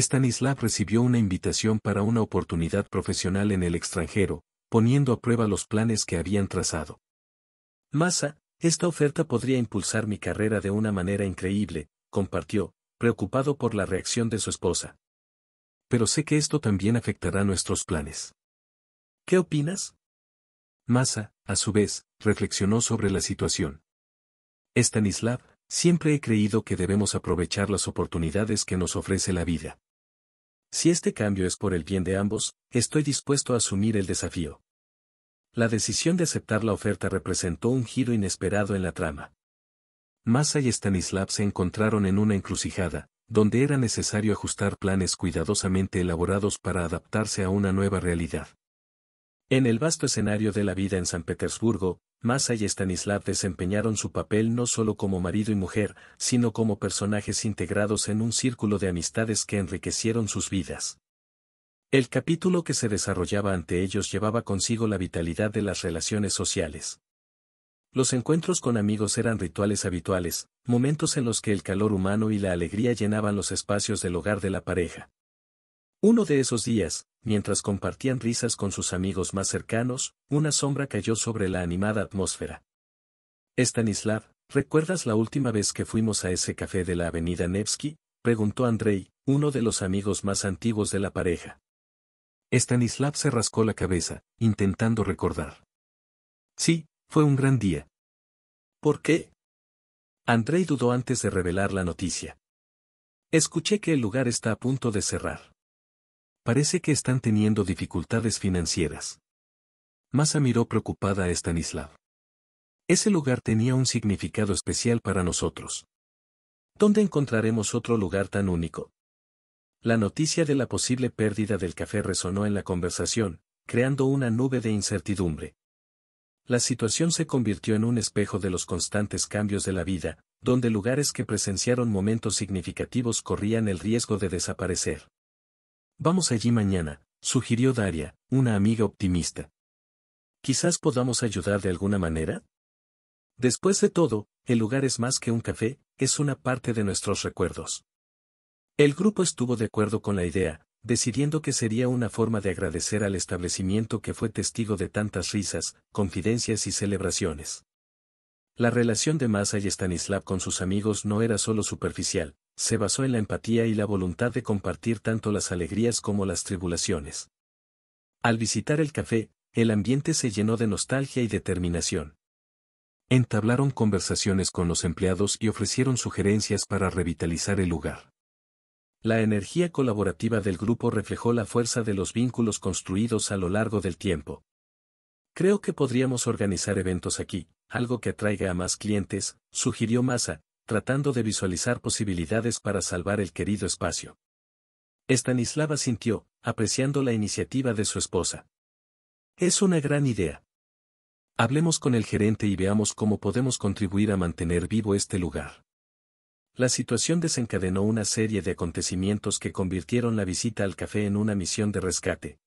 Stanislav recibió una invitación para una oportunidad profesional en el extranjero, poniendo a prueba los planes que habían trazado. Masa, esta oferta podría impulsar mi carrera de una manera increíble, compartió, preocupado por la reacción de su esposa. Pero sé que esto también afectará nuestros planes. ¿Qué opinas? Masa, a su vez, reflexionó sobre la situación. Stanislav, siempre he creído que debemos aprovechar las oportunidades que nos ofrece la vida. Si este cambio es por el bien de ambos, estoy dispuesto a asumir el desafío. La decisión de aceptar la oferta representó un giro inesperado en la trama. Massa y Stanislav se encontraron en una encrucijada, donde era necesario ajustar planes cuidadosamente elaborados para adaptarse a una nueva realidad. En el vasto escenario de la vida en San Petersburgo, Massa y Stanislav desempeñaron su papel no solo como marido y mujer, sino como personajes integrados en un círculo de amistades que enriquecieron sus vidas. El capítulo que se desarrollaba ante ellos llevaba consigo la vitalidad de las relaciones sociales. Los encuentros con amigos eran rituales habituales, momentos en los que el calor humano y la alegría llenaban los espacios del hogar de la pareja. Uno de esos días, mientras compartían risas con sus amigos más cercanos, una sombra cayó sobre la animada atmósfera. Stanislav, ¿recuerdas la última vez que fuimos a ese café de la avenida Nevsky? preguntó Andrei, uno de los amigos más antiguos de la pareja. Stanislav se rascó la cabeza, intentando recordar. Sí, fue un gran día. ¿Por qué? Andrei dudó antes de revelar la noticia. Escuché que el lugar está a punto de cerrar. Parece que están teniendo dificultades financieras. Masa miró preocupada a Stanislav. Ese lugar tenía un significado especial para nosotros. ¿Dónde encontraremos otro lugar tan único? La noticia de la posible pérdida del café resonó en la conversación, creando una nube de incertidumbre. La situación se convirtió en un espejo de los constantes cambios de la vida, donde lugares que presenciaron momentos significativos corrían el riesgo de desaparecer. Vamos allí mañana, sugirió Daria, una amiga optimista. Quizás podamos ayudar de alguna manera. Después de todo, el lugar es más que un café, es una parte de nuestros recuerdos. El grupo estuvo de acuerdo con la idea, decidiendo que sería una forma de agradecer al establecimiento que fue testigo de tantas risas, confidencias y celebraciones. La relación de Massa y Stanislav con sus amigos no era solo superficial, se basó en la empatía y la voluntad de compartir tanto las alegrías como las tribulaciones. Al visitar el café, el ambiente se llenó de nostalgia y determinación. Entablaron conversaciones con los empleados y ofrecieron sugerencias para revitalizar el lugar. La energía colaborativa del grupo reflejó la fuerza de los vínculos construidos a lo largo del tiempo. Creo que podríamos organizar eventos aquí, algo que atraiga a más clientes, sugirió Massa, tratando de visualizar posibilidades para salvar el querido espacio. Estanislava sintió, apreciando la iniciativa de su esposa. Es una gran idea. Hablemos con el gerente y veamos cómo podemos contribuir a mantener vivo este lugar. La situación desencadenó una serie de acontecimientos que convirtieron la visita al café en una misión de rescate.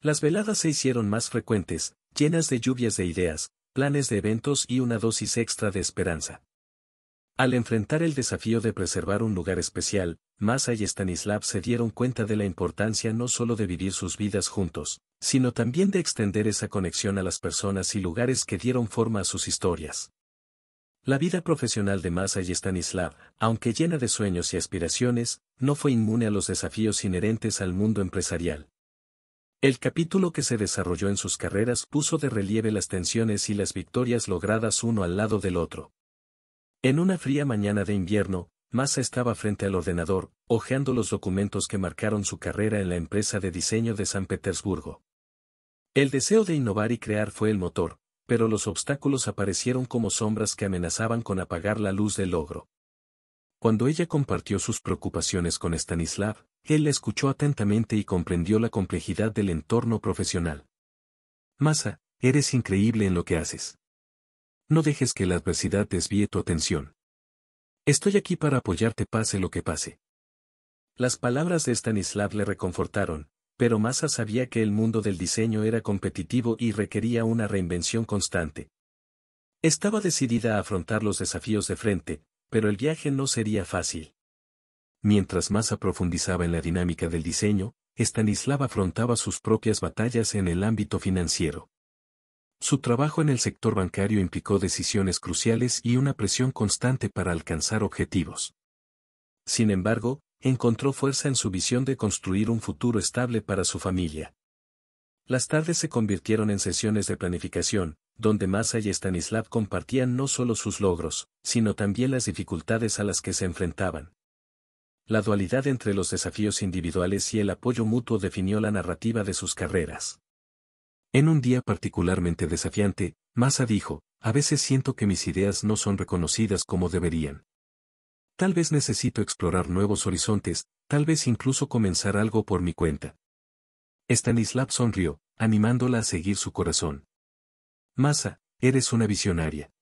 Las veladas se hicieron más frecuentes, llenas de lluvias de ideas, planes de eventos y una dosis extra de esperanza. Al enfrentar el desafío de preservar un lugar especial, Masa y Stanislav se dieron cuenta de la importancia no solo de vivir sus vidas juntos, sino también de extender esa conexión a las personas y lugares que dieron forma a sus historias. La vida profesional de Masa y Stanislav, aunque llena de sueños y aspiraciones, no fue inmune a los desafíos inherentes al mundo empresarial. El capítulo que se desarrolló en sus carreras puso de relieve las tensiones y las victorias logradas uno al lado del otro. En una fría mañana de invierno, Massa estaba frente al ordenador, hojeando los documentos que marcaron su carrera en la empresa de diseño de San Petersburgo. El deseo de innovar y crear fue el motor, pero los obstáculos aparecieron como sombras que amenazaban con apagar la luz del logro. Cuando ella compartió sus preocupaciones con Stanislav, él la escuchó atentamente y comprendió la complejidad del entorno profesional. Masa, eres increíble en lo que haces. No dejes que la adversidad desvíe tu atención. Estoy aquí para apoyarte pase lo que pase. Las palabras de Stanislav le reconfortaron, pero Massa sabía que el mundo del diseño era competitivo y requería una reinvención constante. Estaba decidida a afrontar los desafíos de frente, pero el viaje no sería fácil. Mientras Massa profundizaba en la dinámica del diseño, Stanislav afrontaba sus propias batallas en el ámbito financiero. Su trabajo en el sector bancario implicó decisiones cruciales y una presión constante para alcanzar objetivos. Sin embargo, encontró fuerza en su visión de construir un futuro estable para su familia. Las tardes se convirtieron en sesiones de planificación, donde Massa y Stanislav compartían no solo sus logros, sino también las dificultades a las que se enfrentaban. La dualidad entre los desafíos individuales y el apoyo mutuo definió la narrativa de sus carreras. En un día particularmente desafiante, Massa dijo, a veces siento que mis ideas no son reconocidas como deberían. Tal vez necesito explorar nuevos horizontes, tal vez incluso comenzar algo por mi cuenta. Stanislav sonrió, animándola a seguir su corazón. Massa, eres una visionaria.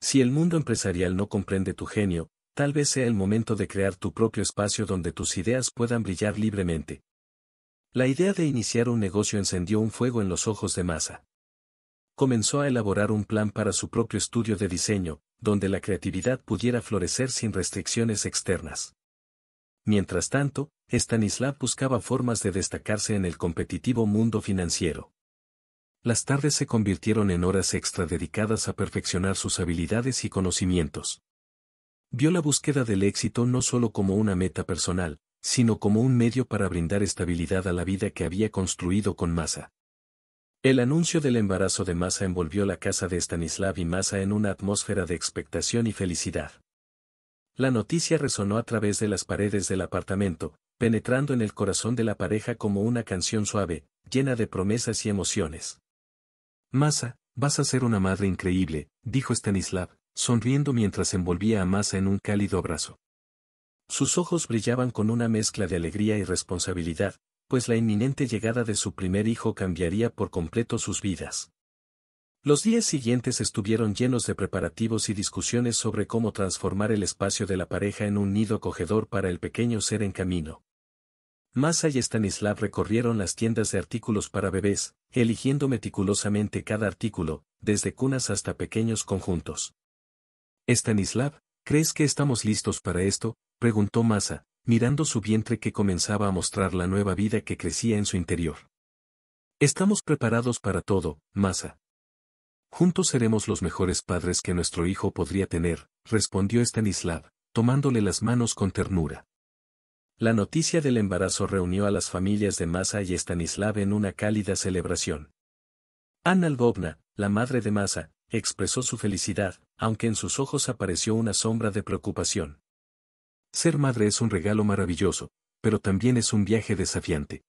Si el mundo empresarial no comprende tu genio, tal vez sea el momento de crear tu propio espacio donde tus ideas puedan brillar libremente. La idea de iniciar un negocio encendió un fuego en los ojos de masa. Comenzó a elaborar un plan para su propio estudio de diseño, donde la creatividad pudiera florecer sin restricciones externas. Mientras tanto, Stanislav buscaba formas de destacarse en el competitivo mundo financiero. Las tardes se convirtieron en horas extra dedicadas a perfeccionar sus habilidades y conocimientos. Vio la búsqueda del éxito no solo como una meta personal, sino como un medio para brindar estabilidad a la vida que había construido con Masa. El anuncio del embarazo de Masa envolvió la casa de Stanislav y Masa en una atmósfera de expectación y felicidad. La noticia resonó a través de las paredes del apartamento, penetrando en el corazón de la pareja como una canción suave, llena de promesas y emociones. «Masa, vas a ser una madre increíble, dijo Stanislav, sonriendo mientras envolvía a Masa en un cálido abrazo. Sus ojos brillaban con una mezcla de alegría y responsabilidad, pues la inminente llegada de su primer hijo cambiaría por completo sus vidas. Los días siguientes estuvieron llenos de preparativos y discusiones sobre cómo transformar el espacio de la pareja en un nido acogedor para el pequeño ser en camino. Masa y Stanislav recorrieron las tiendas de artículos para bebés, eligiendo meticulosamente cada artículo, desde cunas hasta pequeños conjuntos. Stanislav, ¿crees que estamos listos para esto? preguntó Masa, mirando su vientre que comenzaba a mostrar la nueva vida que crecía en su interior. Estamos preparados para todo, Masa. Juntos seremos los mejores padres que nuestro hijo podría tener, respondió Stanislav, tomándole las manos con ternura. La noticia del embarazo reunió a las familias de Masa y Stanislav en una cálida celebración. Anna Lvovna, la madre de Masa, expresó su felicidad, aunque en sus ojos apareció una sombra de preocupación. Ser madre es un regalo maravilloso, pero también es un viaje desafiante.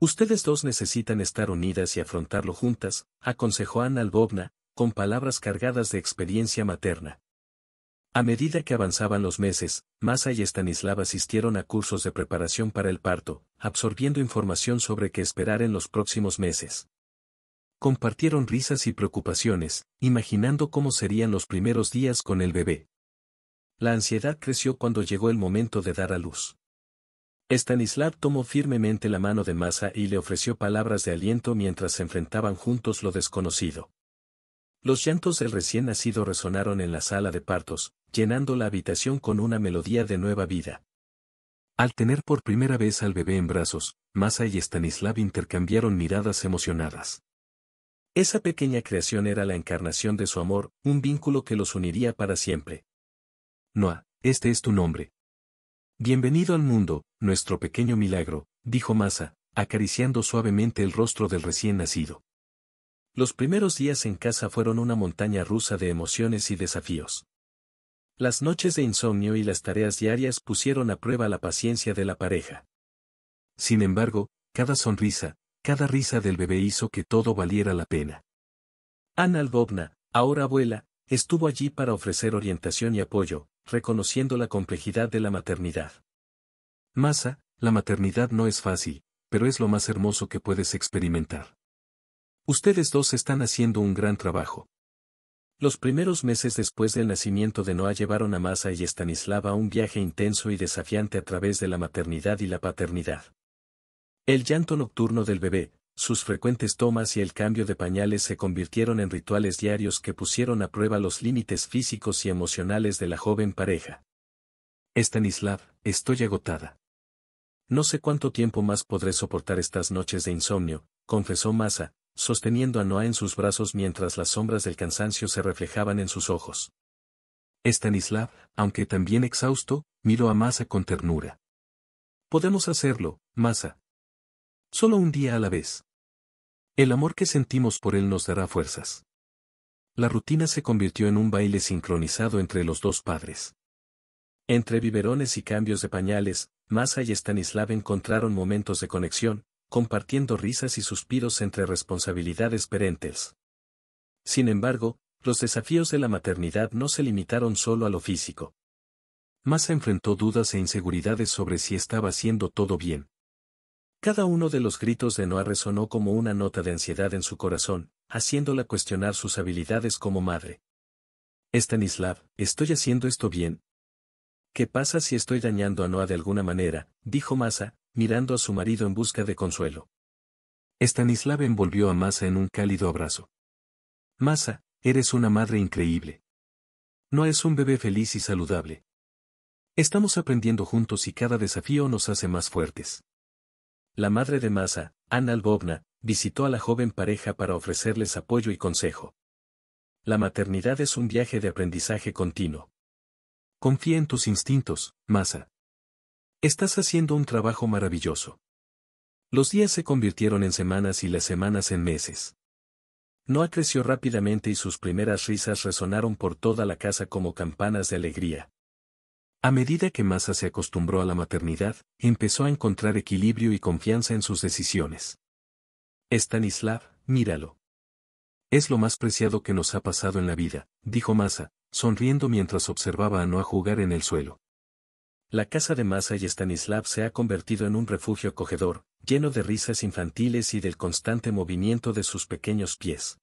Ustedes dos necesitan estar unidas y afrontarlo juntas, aconsejó Anna Albovna, con palabras cargadas de experiencia materna. A medida que avanzaban los meses, Masa y Stanislav asistieron a cursos de preparación para el parto, absorbiendo información sobre qué esperar en los próximos meses. Compartieron risas y preocupaciones, imaginando cómo serían los primeros días con el bebé. La ansiedad creció cuando llegó el momento de dar a luz. Stanislav tomó firmemente la mano de Masa y le ofreció palabras de aliento mientras se enfrentaban juntos lo desconocido. Los llantos del recién nacido resonaron en la sala de partos, llenando la habitación con una melodía de nueva vida. Al tener por primera vez al bebé en brazos, Masa y Stanislav intercambiaron miradas emocionadas. Esa pequeña creación era la encarnación de su amor, un vínculo que los uniría para siempre. Noah, este es tu nombre. Bienvenido al mundo, nuestro pequeño milagro, dijo Masa, acariciando suavemente el rostro del recién nacido. Los primeros días en casa fueron una montaña rusa de emociones y desafíos. Las noches de insomnio y las tareas diarias pusieron a prueba la paciencia de la pareja. Sin embargo, cada sonrisa, cada risa del bebé hizo que todo valiera la pena. Ana Albovna, ahora abuela, estuvo allí para ofrecer orientación y apoyo, reconociendo la complejidad de la maternidad. Masa, la maternidad no es fácil, pero es lo más hermoso que puedes experimentar. Ustedes dos están haciendo un gran trabajo. Los primeros meses después del nacimiento de Noah llevaron a Masa y Estanislava a un viaje intenso y desafiante a través de la maternidad y la paternidad. El llanto nocturno del bebé, sus frecuentes tomas y el cambio de pañales se convirtieron en rituales diarios que pusieron a prueba los límites físicos y emocionales de la joven pareja. «Estanislav, estoy agotada. No sé cuánto tiempo más podré soportar estas noches de insomnio, confesó Masa, sosteniendo a Noah en sus brazos mientras las sombras del cansancio se reflejaban en sus ojos. «Estanislav, aunque también exhausto, miró a Masa con ternura. Podemos hacerlo, Masa, Solo un día a la vez. El amor que sentimos por él nos dará fuerzas. La rutina se convirtió en un baile sincronizado entre los dos padres. Entre biberones y cambios de pañales, Masa y Stanislav encontraron momentos de conexión, compartiendo risas y suspiros entre responsabilidades perentes. Sin embargo, los desafíos de la maternidad no se limitaron solo a lo físico. Masa enfrentó dudas e inseguridades sobre si estaba haciendo todo bien, cada uno de los gritos de Noah resonó como una nota de ansiedad en su corazón, haciéndola cuestionar sus habilidades como madre. «Estanislav, ¿estoy haciendo esto bien? ¿Qué pasa si estoy dañando a Noah de alguna manera? dijo Masa, mirando a su marido en busca de consuelo. Estanislav envolvió a Masa en un cálido abrazo. Masa, eres una madre increíble. Noah es un bebé feliz y saludable. Estamos aprendiendo juntos y cada desafío nos hace más fuertes. La madre de Massa, Anna Albovna, visitó a la joven pareja para ofrecerles apoyo y consejo. La maternidad es un viaje de aprendizaje continuo. Confía en tus instintos, Masa. Estás haciendo un trabajo maravilloso. Los días se convirtieron en semanas y las semanas en meses. Noah creció rápidamente y sus primeras risas resonaron por toda la casa como campanas de alegría. A medida que Masa se acostumbró a la maternidad, empezó a encontrar equilibrio y confianza en sus decisiones. Stanislav, míralo. Es lo más preciado que nos ha pasado en la vida, dijo Masa, sonriendo mientras observaba a Noah jugar en el suelo. La casa de Masa y Stanislav se ha convertido en un refugio acogedor, lleno de risas infantiles y del constante movimiento de sus pequeños pies.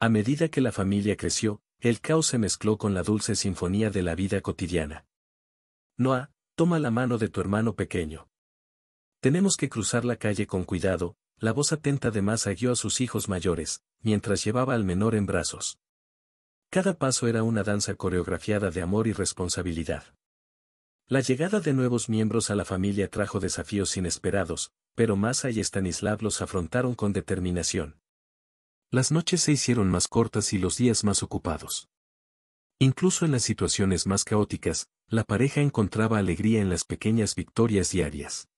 A medida que la familia creció, el caos se mezcló con la dulce sinfonía de la vida cotidiana. Noah, toma la mano de tu hermano pequeño. Tenemos que cruzar la calle con cuidado, la voz atenta de Masa guió a sus hijos mayores, mientras llevaba al menor en brazos. Cada paso era una danza coreografiada de amor y responsabilidad. La llegada de nuevos miembros a la familia trajo desafíos inesperados, pero Masa y Stanislav los afrontaron con determinación. Las noches se hicieron más cortas y los días más ocupados. Incluso en las situaciones más caóticas, la pareja encontraba alegría en las pequeñas victorias diarias.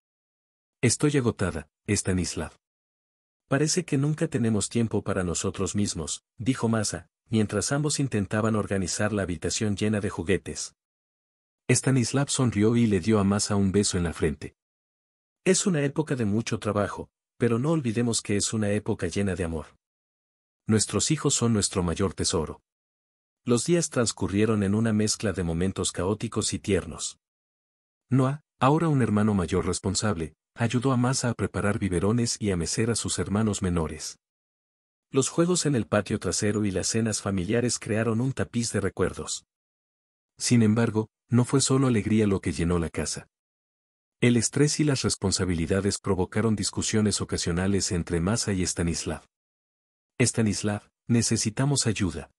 Estoy agotada, Stanislav. Parece que nunca tenemos tiempo para nosotros mismos, dijo Masa, mientras ambos intentaban organizar la habitación llena de juguetes. Stanislav sonrió y le dio a Masa un beso en la frente. Es una época de mucho trabajo, pero no olvidemos que es una época llena de amor. Nuestros hijos son nuestro mayor tesoro. Los días transcurrieron en una mezcla de momentos caóticos y tiernos. Noah, ahora un hermano mayor responsable, ayudó a Masa a preparar biberones y a mecer a sus hermanos menores. Los juegos en el patio trasero y las cenas familiares crearon un tapiz de recuerdos. Sin embargo, no fue solo alegría lo que llenó la casa. El estrés y las responsabilidades provocaron discusiones ocasionales entre Masa y Stanislav. Stanislav, necesitamos ayuda.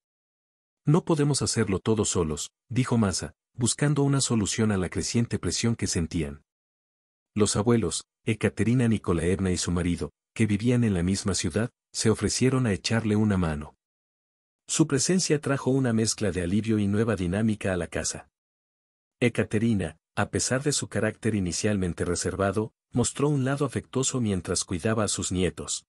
No podemos hacerlo todos solos, dijo Massa, buscando una solución a la creciente presión que sentían. Los abuelos, Ekaterina Nikolaevna y su marido, que vivían en la misma ciudad, se ofrecieron a echarle una mano. Su presencia trajo una mezcla de alivio y nueva dinámica a la casa. Ekaterina, a pesar de su carácter inicialmente reservado, mostró un lado afectuoso mientras cuidaba a sus nietos.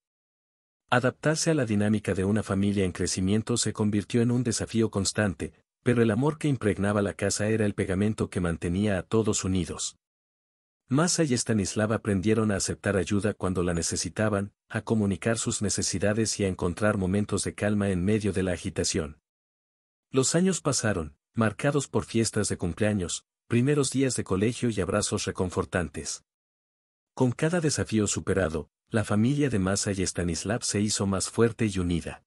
Adaptarse a la dinámica de una familia en crecimiento se convirtió en un desafío constante, pero el amor que impregnaba la casa era el pegamento que mantenía a todos unidos. Masa y Stanislav aprendieron a aceptar ayuda cuando la necesitaban, a comunicar sus necesidades y a encontrar momentos de calma en medio de la agitación. Los años pasaron, marcados por fiestas de cumpleaños, primeros días de colegio y abrazos reconfortantes. Con cada desafío superado, la familia de Masa y Stanislav se hizo más fuerte y unida.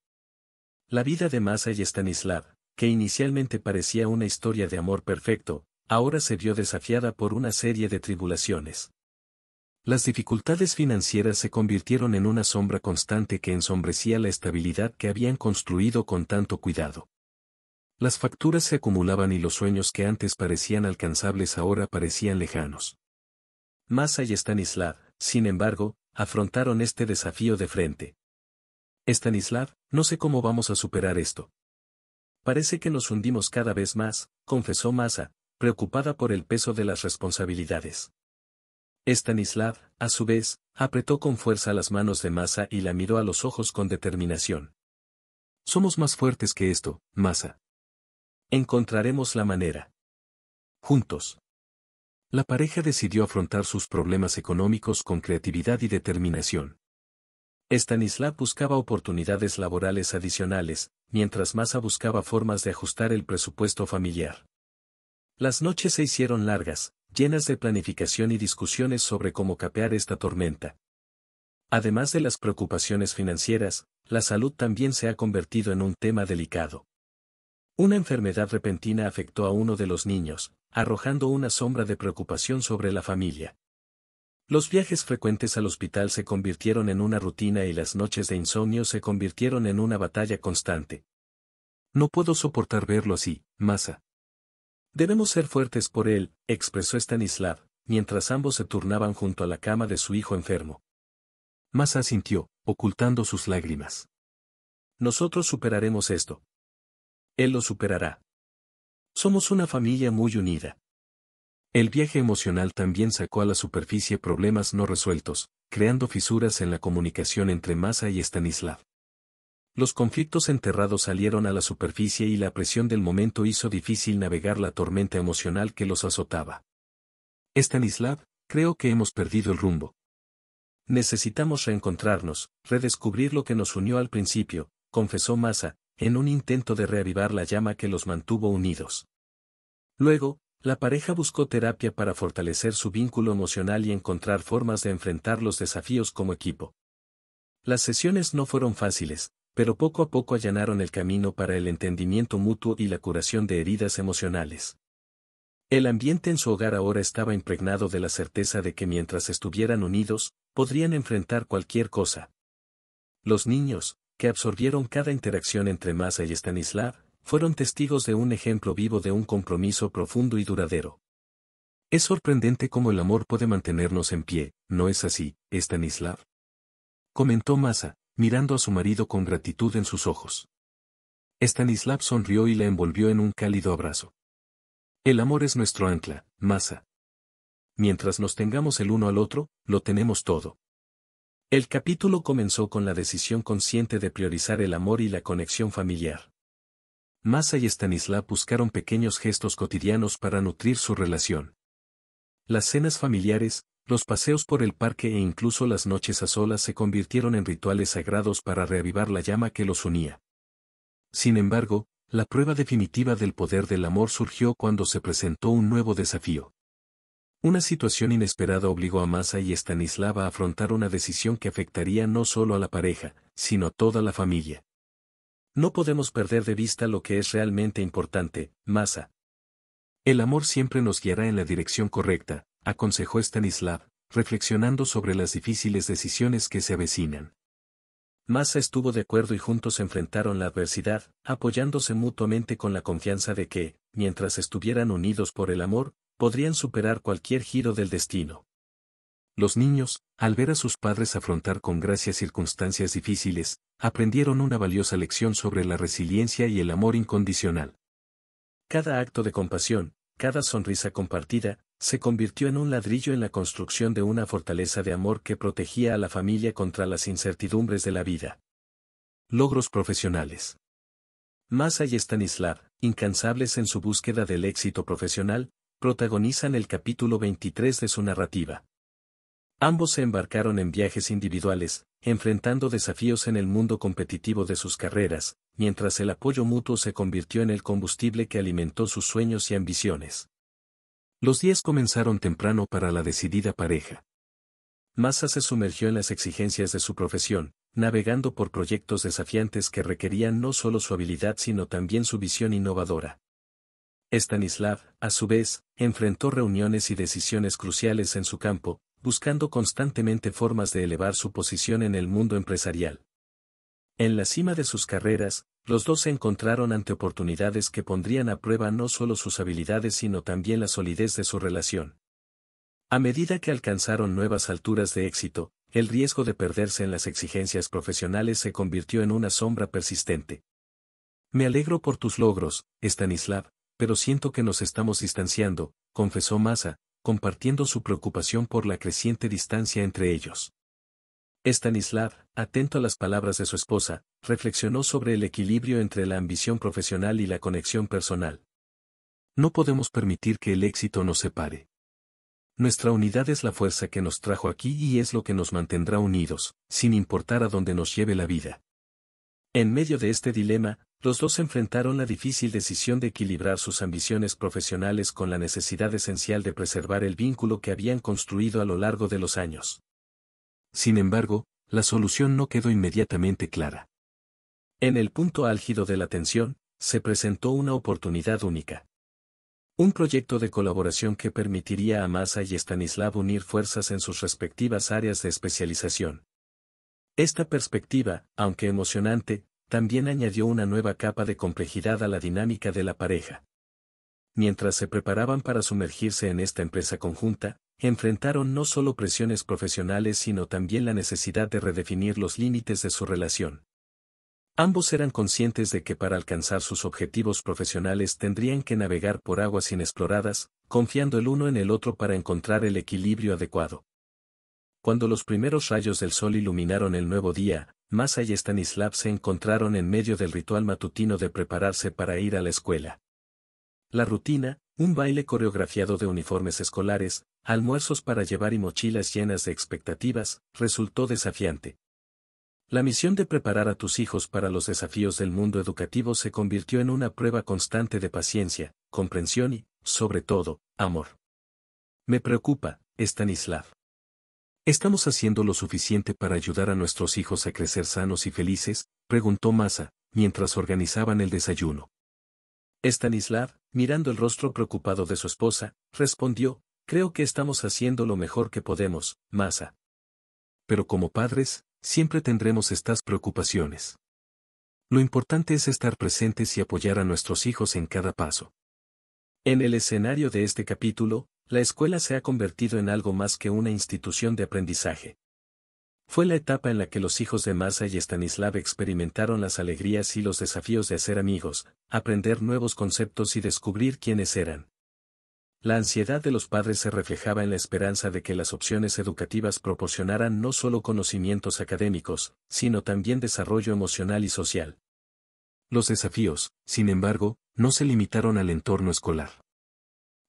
La vida de Masa y Stanislav, que inicialmente parecía una historia de amor perfecto, ahora se vio desafiada por una serie de tribulaciones. Las dificultades financieras se convirtieron en una sombra constante que ensombrecía la estabilidad que habían construido con tanto cuidado. Las facturas se acumulaban y los sueños que antes parecían alcanzables ahora parecían lejanos. Masa y Stanislav, sin embargo, afrontaron este desafío de frente. Stanislav, no sé cómo vamos a superar esto. Parece que nos hundimos cada vez más, confesó Masa, preocupada por el peso de las responsabilidades. Stanislav, a su vez, apretó con fuerza las manos de Masa y la miró a los ojos con determinación. Somos más fuertes que esto, Masa. Encontraremos la manera. Juntos. La pareja decidió afrontar sus problemas económicos con creatividad y determinación. Stanislav buscaba oportunidades laborales adicionales, mientras Masa buscaba formas de ajustar el presupuesto familiar. Las noches se hicieron largas, llenas de planificación y discusiones sobre cómo capear esta tormenta. Además de las preocupaciones financieras, la salud también se ha convertido en un tema delicado. Una enfermedad repentina afectó a uno de los niños, arrojando una sombra de preocupación sobre la familia. Los viajes frecuentes al hospital se convirtieron en una rutina y las noches de insomnio se convirtieron en una batalla constante. No puedo soportar verlo así, Masa. Debemos ser fuertes por él, expresó Stanislav, mientras ambos se turnaban junto a la cama de su hijo enfermo. Masa sintió, ocultando sus lágrimas. Nosotros superaremos esto. Él lo superará. Somos una familia muy unida. El viaje emocional también sacó a la superficie problemas no resueltos, creando fisuras en la comunicación entre Masa y Stanislav. Los conflictos enterrados salieron a la superficie y la presión del momento hizo difícil navegar la tormenta emocional que los azotaba. Stanislav, creo que hemos perdido el rumbo. Necesitamos reencontrarnos, redescubrir lo que nos unió al principio, confesó Massa, en un intento de reavivar la llama que los mantuvo unidos. Luego, la pareja buscó terapia para fortalecer su vínculo emocional y encontrar formas de enfrentar los desafíos como equipo. Las sesiones no fueron fáciles, pero poco a poco allanaron el camino para el entendimiento mutuo y la curación de heridas emocionales. El ambiente en su hogar ahora estaba impregnado de la certeza de que mientras estuvieran unidos, podrían enfrentar cualquier cosa. Los niños, que absorbieron cada interacción entre Massa y Stanislav, fueron testigos de un ejemplo vivo de un compromiso profundo y duradero. Es sorprendente cómo el amor puede mantenernos en pie, ¿no es así, Stanislav? Comentó Massa, mirando a su marido con gratitud en sus ojos. Stanislav sonrió y la envolvió en un cálido abrazo. El amor es nuestro ancla, Masa. Mientras nos tengamos el uno al otro, lo tenemos todo. El capítulo comenzó con la decisión consciente de priorizar el amor y la conexión familiar. Massa y Stanislav buscaron pequeños gestos cotidianos para nutrir su relación. Las cenas familiares, los paseos por el parque e incluso las noches a solas se convirtieron en rituales sagrados para reavivar la llama que los unía. Sin embargo, la prueba definitiva del poder del amor surgió cuando se presentó un nuevo desafío. Una situación inesperada obligó a Masa y Stanislava a afrontar una decisión que afectaría no solo a la pareja, sino a toda la familia. No podemos perder de vista lo que es realmente importante, Masa. El amor siempre nos guiará en la dirección correcta, aconsejó Stanislav, reflexionando sobre las difíciles decisiones que se avecinan. Masa estuvo de acuerdo y juntos enfrentaron la adversidad, apoyándose mutuamente con la confianza de que, mientras estuvieran unidos por el amor, podrían superar cualquier giro del destino. Los niños, al ver a sus padres afrontar con gracia circunstancias difíciles, aprendieron una valiosa lección sobre la resiliencia y el amor incondicional. Cada acto de compasión, cada sonrisa compartida, se convirtió en un ladrillo en la construcción de una fortaleza de amor que protegía a la familia contra las incertidumbres de la vida. Logros profesionales. Massa y Stanislav, incansables en su búsqueda del éxito profesional, protagonizan el capítulo 23 de su narrativa. Ambos se embarcaron en viajes individuales, enfrentando desafíos en el mundo competitivo de sus carreras, mientras el apoyo mutuo se convirtió en el combustible que alimentó sus sueños y ambiciones. Los días comenzaron temprano para la decidida pareja. Massa se sumergió en las exigencias de su profesión, navegando por proyectos desafiantes que requerían no solo su habilidad sino también su visión innovadora. Stanislav, a su vez, enfrentó reuniones y decisiones cruciales en su campo, buscando constantemente formas de elevar su posición en el mundo empresarial. En la cima de sus carreras, los dos se encontraron ante oportunidades que pondrían a prueba no solo sus habilidades sino también la solidez de su relación. A medida que alcanzaron nuevas alturas de éxito, el riesgo de perderse en las exigencias profesionales se convirtió en una sombra persistente. Me alegro por tus logros, Stanislav, pero siento que nos estamos distanciando, confesó Massa, compartiendo su preocupación por la creciente distancia entre ellos. Stanislav, atento a las palabras de su esposa, reflexionó sobre el equilibrio entre la ambición profesional y la conexión personal. No podemos permitir que el éxito nos separe. Nuestra unidad es la fuerza que nos trajo aquí y es lo que nos mantendrá unidos, sin importar a dónde nos lleve la vida. En medio de este dilema, los dos enfrentaron la difícil decisión de equilibrar sus ambiciones profesionales con la necesidad esencial de preservar el vínculo que habían construido a lo largo de los años. Sin embargo, la solución no quedó inmediatamente clara. En el punto álgido de la tensión, se presentó una oportunidad única. Un proyecto de colaboración que permitiría a Masa y Stanislav unir fuerzas en sus respectivas áreas de especialización. Esta perspectiva, aunque emocionante, también añadió una nueva capa de complejidad a la dinámica de la pareja. Mientras se preparaban para sumergirse en esta empresa conjunta, enfrentaron no solo presiones profesionales sino también la necesidad de redefinir los límites de su relación. Ambos eran conscientes de que para alcanzar sus objetivos profesionales tendrían que navegar por aguas inexploradas, confiando el uno en el otro para encontrar el equilibrio adecuado. Cuando los primeros rayos del sol iluminaron el nuevo día, Masa y Stanislav se encontraron en medio del ritual matutino de prepararse para ir a la escuela. La rutina, un baile coreografiado de uniformes escolares, almuerzos para llevar y mochilas llenas de expectativas, resultó desafiante. La misión de preparar a tus hijos para los desafíos del mundo educativo se convirtió en una prueba constante de paciencia, comprensión y, sobre todo, amor. Me preocupa, Stanislav. ¿Estamos haciendo lo suficiente para ayudar a nuestros hijos a crecer sanos y felices? preguntó Masa, mientras organizaban el desayuno. Stanislav, mirando el rostro preocupado de su esposa, respondió, Creo que estamos haciendo lo mejor que podemos, Masa. Pero como padres, siempre tendremos estas preocupaciones. Lo importante es estar presentes y apoyar a nuestros hijos en cada paso. En el escenario de este capítulo, la escuela se ha convertido en algo más que una institución de aprendizaje. Fue la etapa en la que los hijos de Masa y Stanislav experimentaron las alegrías y los desafíos de hacer amigos, aprender nuevos conceptos y descubrir quiénes eran. La ansiedad de los padres se reflejaba en la esperanza de que las opciones educativas proporcionaran no solo conocimientos académicos, sino también desarrollo emocional y social. Los desafíos, sin embargo, no se limitaron al entorno escolar.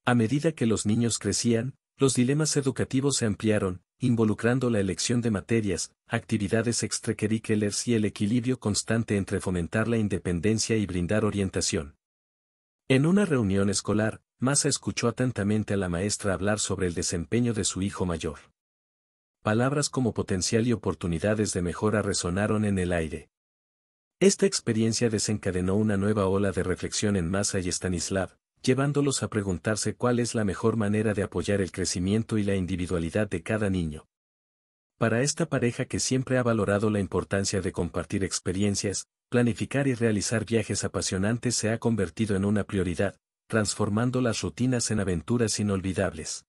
A medida que los niños crecían, los dilemas educativos se ampliaron, involucrando la elección de materias, actividades extracurriculares y el equilibrio constante entre fomentar la independencia y brindar orientación. En una reunión escolar, Massa escuchó atentamente a la maestra hablar sobre el desempeño de su hijo mayor. Palabras como potencial y oportunidades de mejora resonaron en el aire. Esta experiencia desencadenó una nueva ola de reflexión en Masa y Stanislav, llevándolos a preguntarse cuál es la mejor manera de apoyar el crecimiento y la individualidad de cada niño. Para esta pareja que siempre ha valorado la importancia de compartir experiencias, planificar y realizar viajes apasionantes se ha convertido en una prioridad, transformando las rutinas en aventuras inolvidables.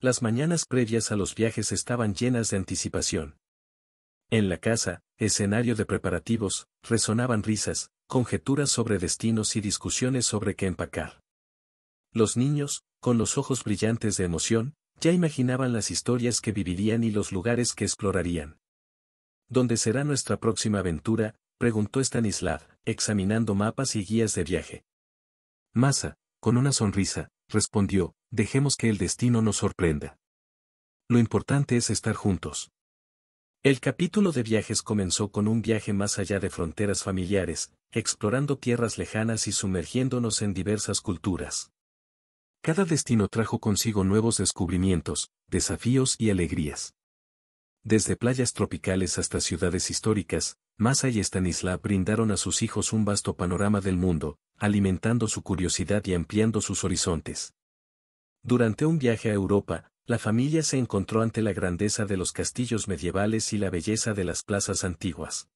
Las mañanas previas a los viajes estaban llenas de anticipación. En la casa, escenario de preparativos, resonaban risas, conjeturas sobre destinos y discusiones sobre qué empacar. Los niños, con los ojos brillantes de emoción, ya imaginaban las historias que vivirían y los lugares que explorarían. ¿Dónde será nuestra próxima aventura? preguntó Stanislav, examinando mapas y guías de viaje. Masa, con una sonrisa, respondió, dejemos que el destino nos sorprenda. Lo importante es estar juntos. El capítulo de viajes comenzó con un viaje más allá de fronteras familiares, explorando tierras lejanas y sumergiéndonos en diversas culturas. Cada destino trajo consigo nuevos descubrimientos, desafíos y alegrías. Desde playas tropicales hasta ciudades históricas, Masa y Stanislav brindaron a sus hijos un vasto panorama del mundo, alimentando su curiosidad y ampliando sus horizontes. Durante un viaje a Europa, la familia se encontró ante la grandeza de los castillos medievales y la belleza de las plazas antiguas.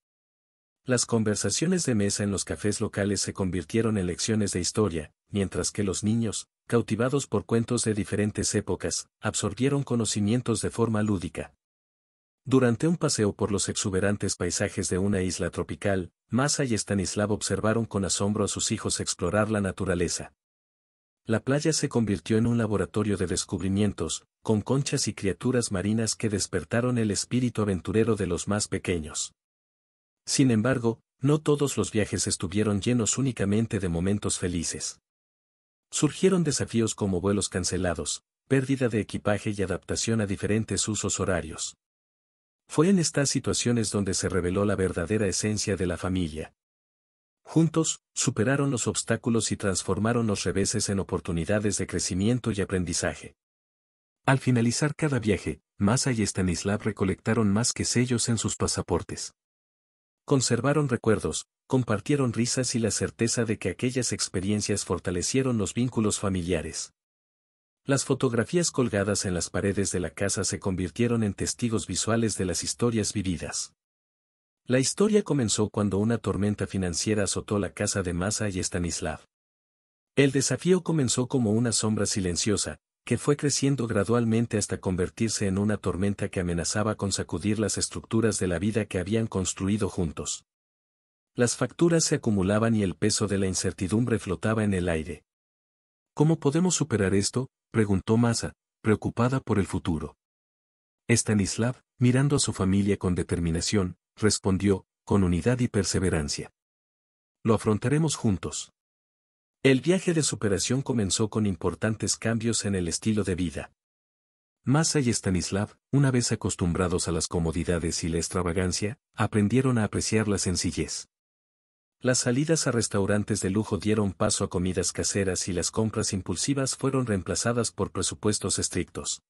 Las conversaciones de mesa en los cafés locales se convirtieron en lecciones de historia, mientras que los niños, cautivados por cuentos de diferentes épocas, absorbieron conocimientos de forma lúdica. Durante un paseo por los exuberantes paisajes de una isla tropical, Masa y Stanislav observaron con asombro a sus hijos explorar la naturaleza. La playa se convirtió en un laboratorio de descubrimientos, con conchas y criaturas marinas que despertaron el espíritu aventurero de los más pequeños. Sin embargo, no todos los viajes estuvieron llenos únicamente de momentos felices. Surgieron desafíos como vuelos cancelados, pérdida de equipaje y adaptación a diferentes usos horarios. Fue en estas situaciones donde se reveló la verdadera esencia de la familia. Juntos, superaron los obstáculos y transformaron los reveses en oportunidades de crecimiento y aprendizaje. Al finalizar cada viaje, Massa y Stanislav recolectaron más que sellos en sus pasaportes. Conservaron recuerdos, compartieron risas y la certeza de que aquellas experiencias fortalecieron los vínculos familiares. Las fotografías colgadas en las paredes de la casa se convirtieron en testigos visuales de las historias vividas. La historia comenzó cuando una tormenta financiera azotó la casa de Massa y Stanislav. El desafío comenzó como una sombra silenciosa, que fue creciendo gradualmente hasta convertirse en una tormenta que amenazaba con sacudir las estructuras de la vida que habían construido juntos. Las facturas se acumulaban y el peso de la incertidumbre flotaba en el aire. ¿Cómo podemos superar esto? preguntó Masa, preocupada por el futuro. Stanislav, mirando a su familia con determinación, respondió, con unidad y perseverancia. Lo afrontaremos juntos. El viaje de superación comenzó con importantes cambios en el estilo de vida. Masa y Stanislav, una vez acostumbrados a las comodidades y la extravagancia, aprendieron a apreciar la sencillez. Las salidas a restaurantes de lujo dieron paso a comidas caseras y las compras impulsivas fueron reemplazadas por presupuestos estrictos.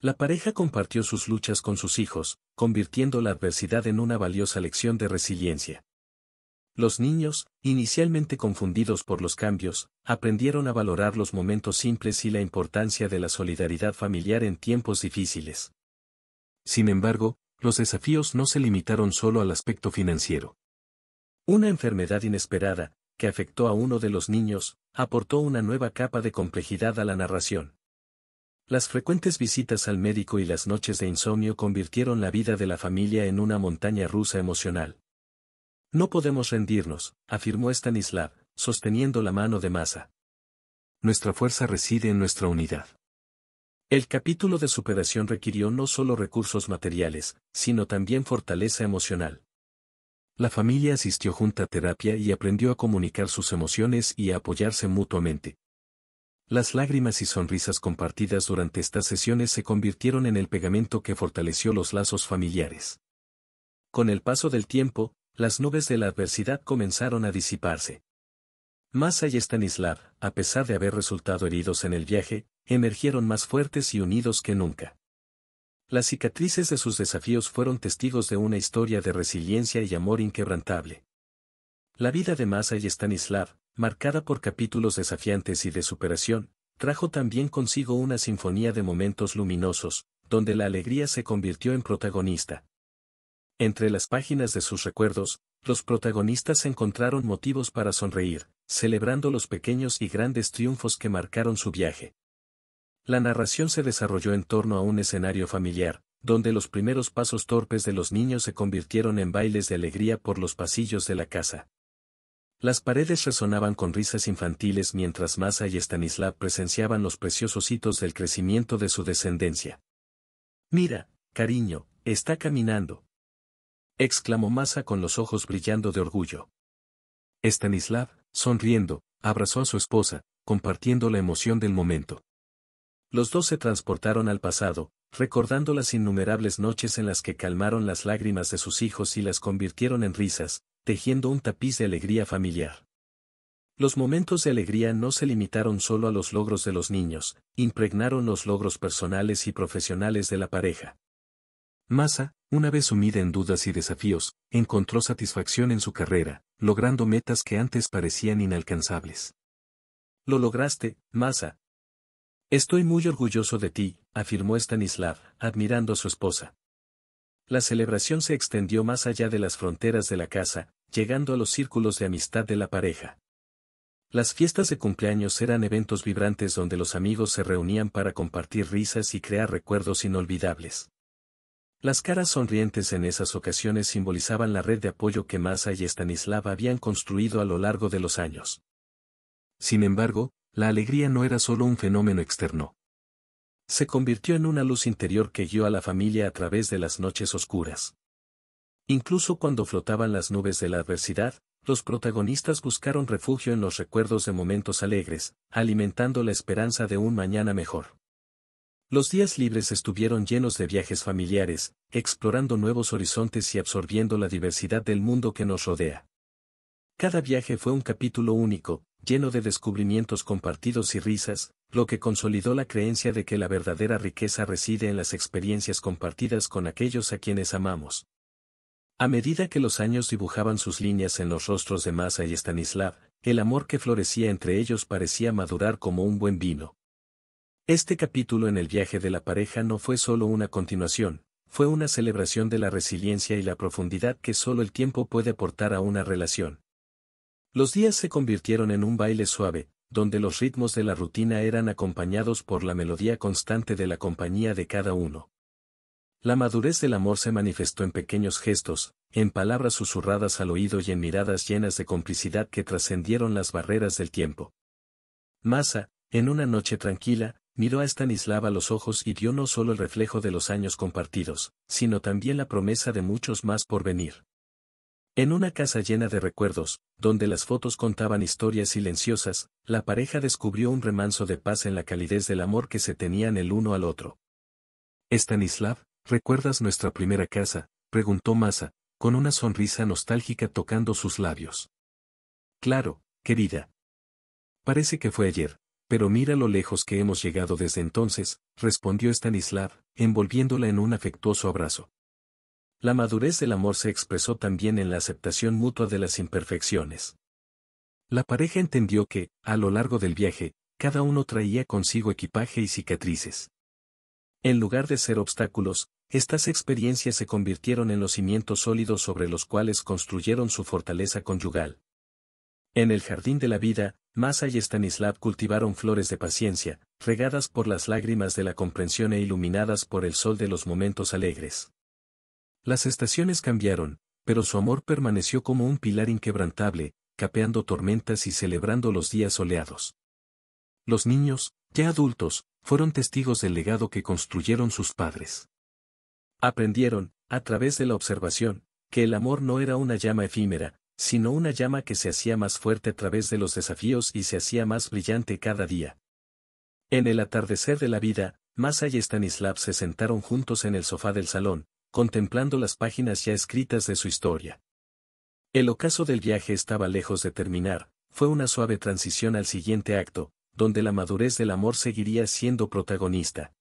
La pareja compartió sus luchas con sus hijos, convirtiendo la adversidad en una valiosa lección de resiliencia. Los niños, inicialmente confundidos por los cambios, aprendieron a valorar los momentos simples y la importancia de la solidaridad familiar en tiempos difíciles. Sin embargo, los desafíos no se limitaron solo al aspecto financiero. Una enfermedad inesperada, que afectó a uno de los niños, aportó una nueva capa de complejidad a la narración. Las frecuentes visitas al médico y las noches de insomnio convirtieron la vida de la familia en una montaña rusa emocional. No podemos rendirnos, afirmó Stanislav, sosteniendo la mano de masa. Nuestra fuerza reside en nuestra unidad. El capítulo de superación requirió no solo recursos materiales, sino también fortaleza emocional. La familia asistió junta a terapia y aprendió a comunicar sus emociones y a apoyarse mutuamente. Las lágrimas y sonrisas compartidas durante estas sesiones se convirtieron en el pegamento que fortaleció los lazos familiares. Con el paso del tiempo, las nubes de la adversidad comenzaron a disiparse. Masa y Stanislav, a pesar de haber resultado heridos en el viaje, emergieron más fuertes y unidos que nunca. Las cicatrices de sus desafíos fueron testigos de una historia de resiliencia y amor inquebrantable. La vida de Masa y Stanislav, marcada por capítulos desafiantes y de superación, trajo también consigo una sinfonía de momentos luminosos, donde la alegría se convirtió en protagonista. Entre las páginas de sus recuerdos, los protagonistas encontraron motivos para sonreír, celebrando los pequeños y grandes triunfos que marcaron su viaje. La narración se desarrolló en torno a un escenario familiar, donde los primeros pasos torpes de los niños se convirtieron en bailes de alegría por los pasillos de la casa. Las paredes resonaban con risas infantiles mientras Masa y Stanislav presenciaban los preciosos hitos del crecimiento de su descendencia. Mira, cariño, está caminando, exclamó Masa con los ojos brillando de orgullo. Stanislav, sonriendo, abrazó a su esposa, compartiendo la emoción del momento. Los dos se transportaron al pasado, recordando las innumerables noches en las que calmaron las lágrimas de sus hijos y las convirtieron en risas, tejiendo un tapiz de alegría familiar. Los momentos de alegría no se limitaron solo a los logros de los niños, impregnaron los logros personales y profesionales de la pareja. Masa, una vez sumida en dudas y desafíos, encontró satisfacción en su carrera, logrando metas que antes parecían inalcanzables. Lo lograste, Masa. Estoy muy orgulloso de ti, afirmó Stanislav, admirando a su esposa. La celebración se extendió más allá de las fronteras de la casa, llegando a los círculos de amistad de la pareja. Las fiestas de cumpleaños eran eventos vibrantes donde los amigos se reunían para compartir risas y crear recuerdos inolvidables. Las caras sonrientes en esas ocasiones simbolizaban la red de apoyo que Masa y Stanislav habían construido a lo largo de los años. Sin embargo, la alegría no era solo un fenómeno externo. Se convirtió en una luz interior que guió a la familia a través de las noches oscuras. Incluso cuando flotaban las nubes de la adversidad, los protagonistas buscaron refugio en los recuerdos de momentos alegres, alimentando la esperanza de un mañana mejor. Los días libres estuvieron llenos de viajes familiares, explorando nuevos horizontes y absorbiendo la diversidad del mundo que nos rodea. Cada viaje fue un capítulo único, lleno de descubrimientos compartidos y risas, lo que consolidó la creencia de que la verdadera riqueza reside en las experiencias compartidas con aquellos a quienes amamos. A medida que los años dibujaban sus líneas en los rostros de Masa y Stanislav, el amor que florecía entre ellos parecía madurar como un buen vino. Este capítulo en el viaje de la pareja no fue solo una continuación, fue una celebración de la resiliencia y la profundidad que solo el tiempo puede aportar a una relación. Los días se convirtieron en un baile suave, donde los ritmos de la rutina eran acompañados por la melodía constante de la compañía de cada uno. La madurez del amor se manifestó en pequeños gestos, en palabras susurradas al oído y en miradas llenas de complicidad que trascendieron las barreras del tiempo. Masa, en una noche tranquila, Miró a Stanislav a los ojos y dio no solo el reflejo de los años compartidos, sino también la promesa de muchos más por venir. En una casa llena de recuerdos, donde las fotos contaban historias silenciosas, la pareja descubrió un remanso de paz en la calidez del amor que se tenían el uno al otro. Stanislav, ¿recuerdas nuestra primera casa? preguntó Masa, con una sonrisa nostálgica tocando sus labios. Claro, querida. Parece que fue ayer, pero mira lo lejos que hemos llegado desde entonces, respondió Stanislav, envolviéndola en un afectuoso abrazo. La madurez del amor se expresó también en la aceptación mutua de las imperfecciones. La pareja entendió que, a lo largo del viaje, cada uno traía consigo equipaje y cicatrices. En lugar de ser obstáculos, estas experiencias se convirtieron en los cimientos sólidos sobre los cuales construyeron su fortaleza conyugal. En el jardín de la vida, Masa y Stanislav cultivaron flores de paciencia, regadas por las lágrimas de la comprensión e iluminadas por el sol de los momentos alegres. Las estaciones cambiaron, pero su amor permaneció como un pilar inquebrantable, capeando tormentas y celebrando los días soleados. Los niños, ya adultos, fueron testigos del legado que construyeron sus padres. Aprendieron, a través de la observación, que el amor no era una llama efímera, sino una llama que se hacía más fuerte a través de los desafíos y se hacía más brillante cada día. En el atardecer de la vida, allá y Stanislav se sentaron juntos en el sofá del salón, contemplando las páginas ya escritas de su historia. El ocaso del viaje estaba lejos de terminar, fue una suave transición al siguiente acto, donde la madurez del amor seguiría siendo protagonista.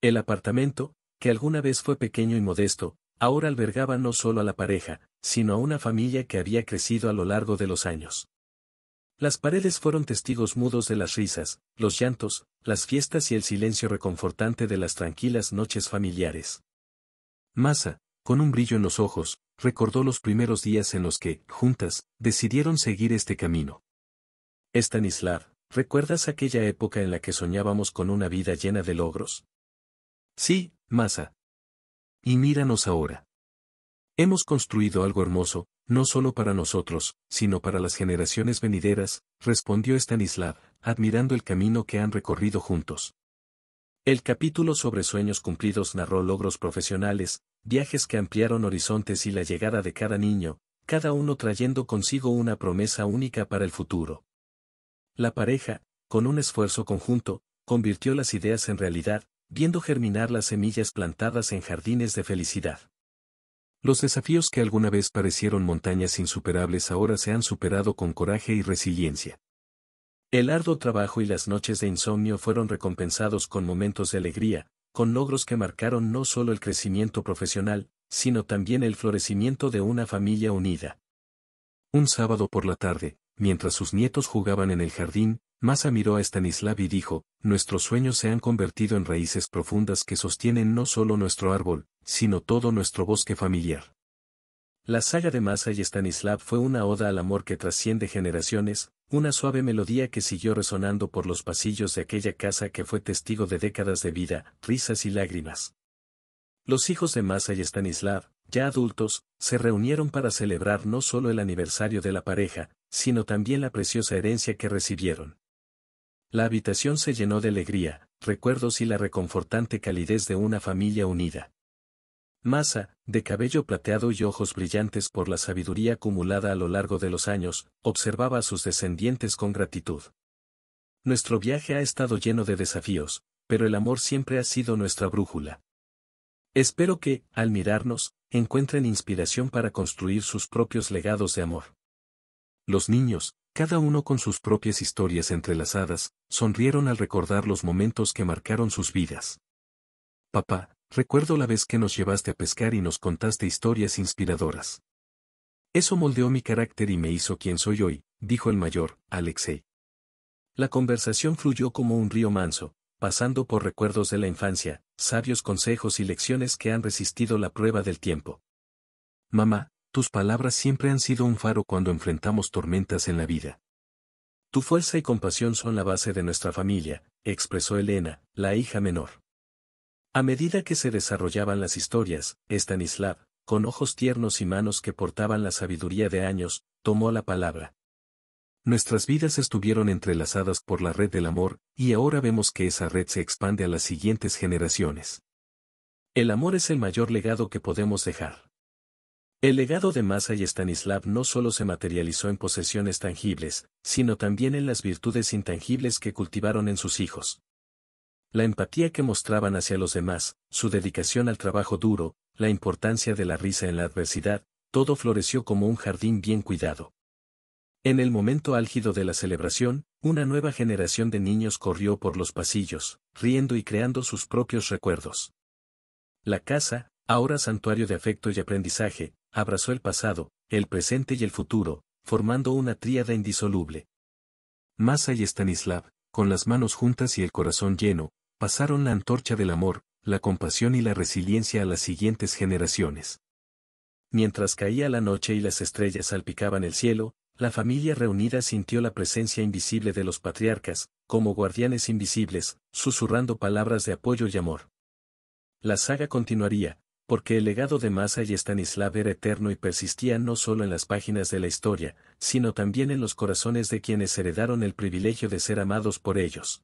El apartamento, que alguna vez fue pequeño y modesto, ahora albergaba no solo a la pareja, sino a una familia que había crecido a lo largo de los años. Las paredes fueron testigos mudos de las risas, los llantos, las fiestas y el silencio reconfortante de las tranquilas noches familiares. Masa, con un brillo en los ojos, recordó los primeros días en los que, juntas, decidieron seguir este camino. Estanislav, ¿recuerdas aquella época en la que soñábamos con una vida llena de logros? Sí, Masa. Y míranos ahora. Hemos construido algo hermoso, no solo para nosotros, sino para las generaciones venideras, respondió Stanislav, admirando el camino que han recorrido juntos. El capítulo sobre sueños cumplidos narró logros profesionales, viajes que ampliaron horizontes y la llegada de cada niño, cada uno trayendo consigo una promesa única para el futuro. La pareja, con un esfuerzo conjunto, convirtió las ideas en realidad, viendo germinar las semillas plantadas en jardines de felicidad. Los desafíos que alguna vez parecieron montañas insuperables ahora se han superado con coraje y resiliencia. El arduo trabajo y las noches de insomnio fueron recompensados con momentos de alegría, con logros que marcaron no solo el crecimiento profesional, sino también el florecimiento de una familia unida. Un sábado por la tarde, mientras sus nietos jugaban en el jardín, Masa miró a Stanislav y dijo, Nuestros sueños se han convertido en raíces profundas que sostienen no solo nuestro árbol, sino todo nuestro bosque familiar. La saga de Masa y Stanislav fue una oda al amor que trasciende generaciones, una suave melodía que siguió resonando por los pasillos de aquella casa que fue testigo de décadas de vida, risas y lágrimas. Los hijos de Masa y Stanislav, ya adultos, se reunieron para celebrar no solo el aniversario de la pareja, sino también la preciosa herencia que recibieron. La habitación se llenó de alegría, recuerdos y la reconfortante calidez de una familia unida. Masa, de cabello plateado y ojos brillantes por la sabiduría acumulada a lo largo de los años, observaba a sus descendientes con gratitud. Nuestro viaje ha estado lleno de desafíos, pero el amor siempre ha sido nuestra brújula. Espero que, al mirarnos, encuentren inspiración para construir sus propios legados de amor. Los niños, cada uno con sus propias historias entrelazadas, sonrieron al recordar los momentos que marcaron sus vidas. Papá, Recuerdo la vez que nos llevaste a pescar y nos contaste historias inspiradoras. Eso moldeó mi carácter y me hizo quien soy hoy, dijo el mayor, Alexei. La conversación fluyó como un río manso, pasando por recuerdos de la infancia, sabios consejos y lecciones que han resistido la prueba del tiempo. Mamá, tus palabras siempre han sido un faro cuando enfrentamos tormentas en la vida. Tu fuerza y compasión son la base de nuestra familia, expresó Elena, la hija menor. A medida que se desarrollaban las historias, Stanislav, con ojos tiernos y manos que portaban la sabiduría de años, tomó la palabra. Nuestras vidas estuvieron entrelazadas por la red del amor, y ahora vemos que esa red se expande a las siguientes generaciones. El amor es el mayor legado que podemos dejar. El legado de Masa y Stanislav no solo se materializó en posesiones tangibles, sino también en las virtudes intangibles que cultivaron en sus hijos. La empatía que mostraban hacia los demás, su dedicación al trabajo duro, la importancia de la risa en la adversidad, todo floreció como un jardín bien cuidado. En el momento álgido de la celebración, una nueva generación de niños corrió por los pasillos, riendo y creando sus propios recuerdos. La casa, ahora santuario de afecto y aprendizaje, abrazó el pasado, el presente y el futuro, formando una tríada indisoluble. más y Stanislav, con las manos juntas y el corazón lleno, pasaron la antorcha del amor, la compasión y la resiliencia a las siguientes generaciones. Mientras caía la noche y las estrellas salpicaban el cielo, la familia reunida sintió la presencia invisible de los patriarcas, como guardianes invisibles, susurrando palabras de apoyo y amor. La saga continuaría, porque el legado de Masa y Stanislav era eterno y persistía no solo en las páginas de la historia, sino también en los corazones de quienes heredaron el privilegio de ser amados por ellos.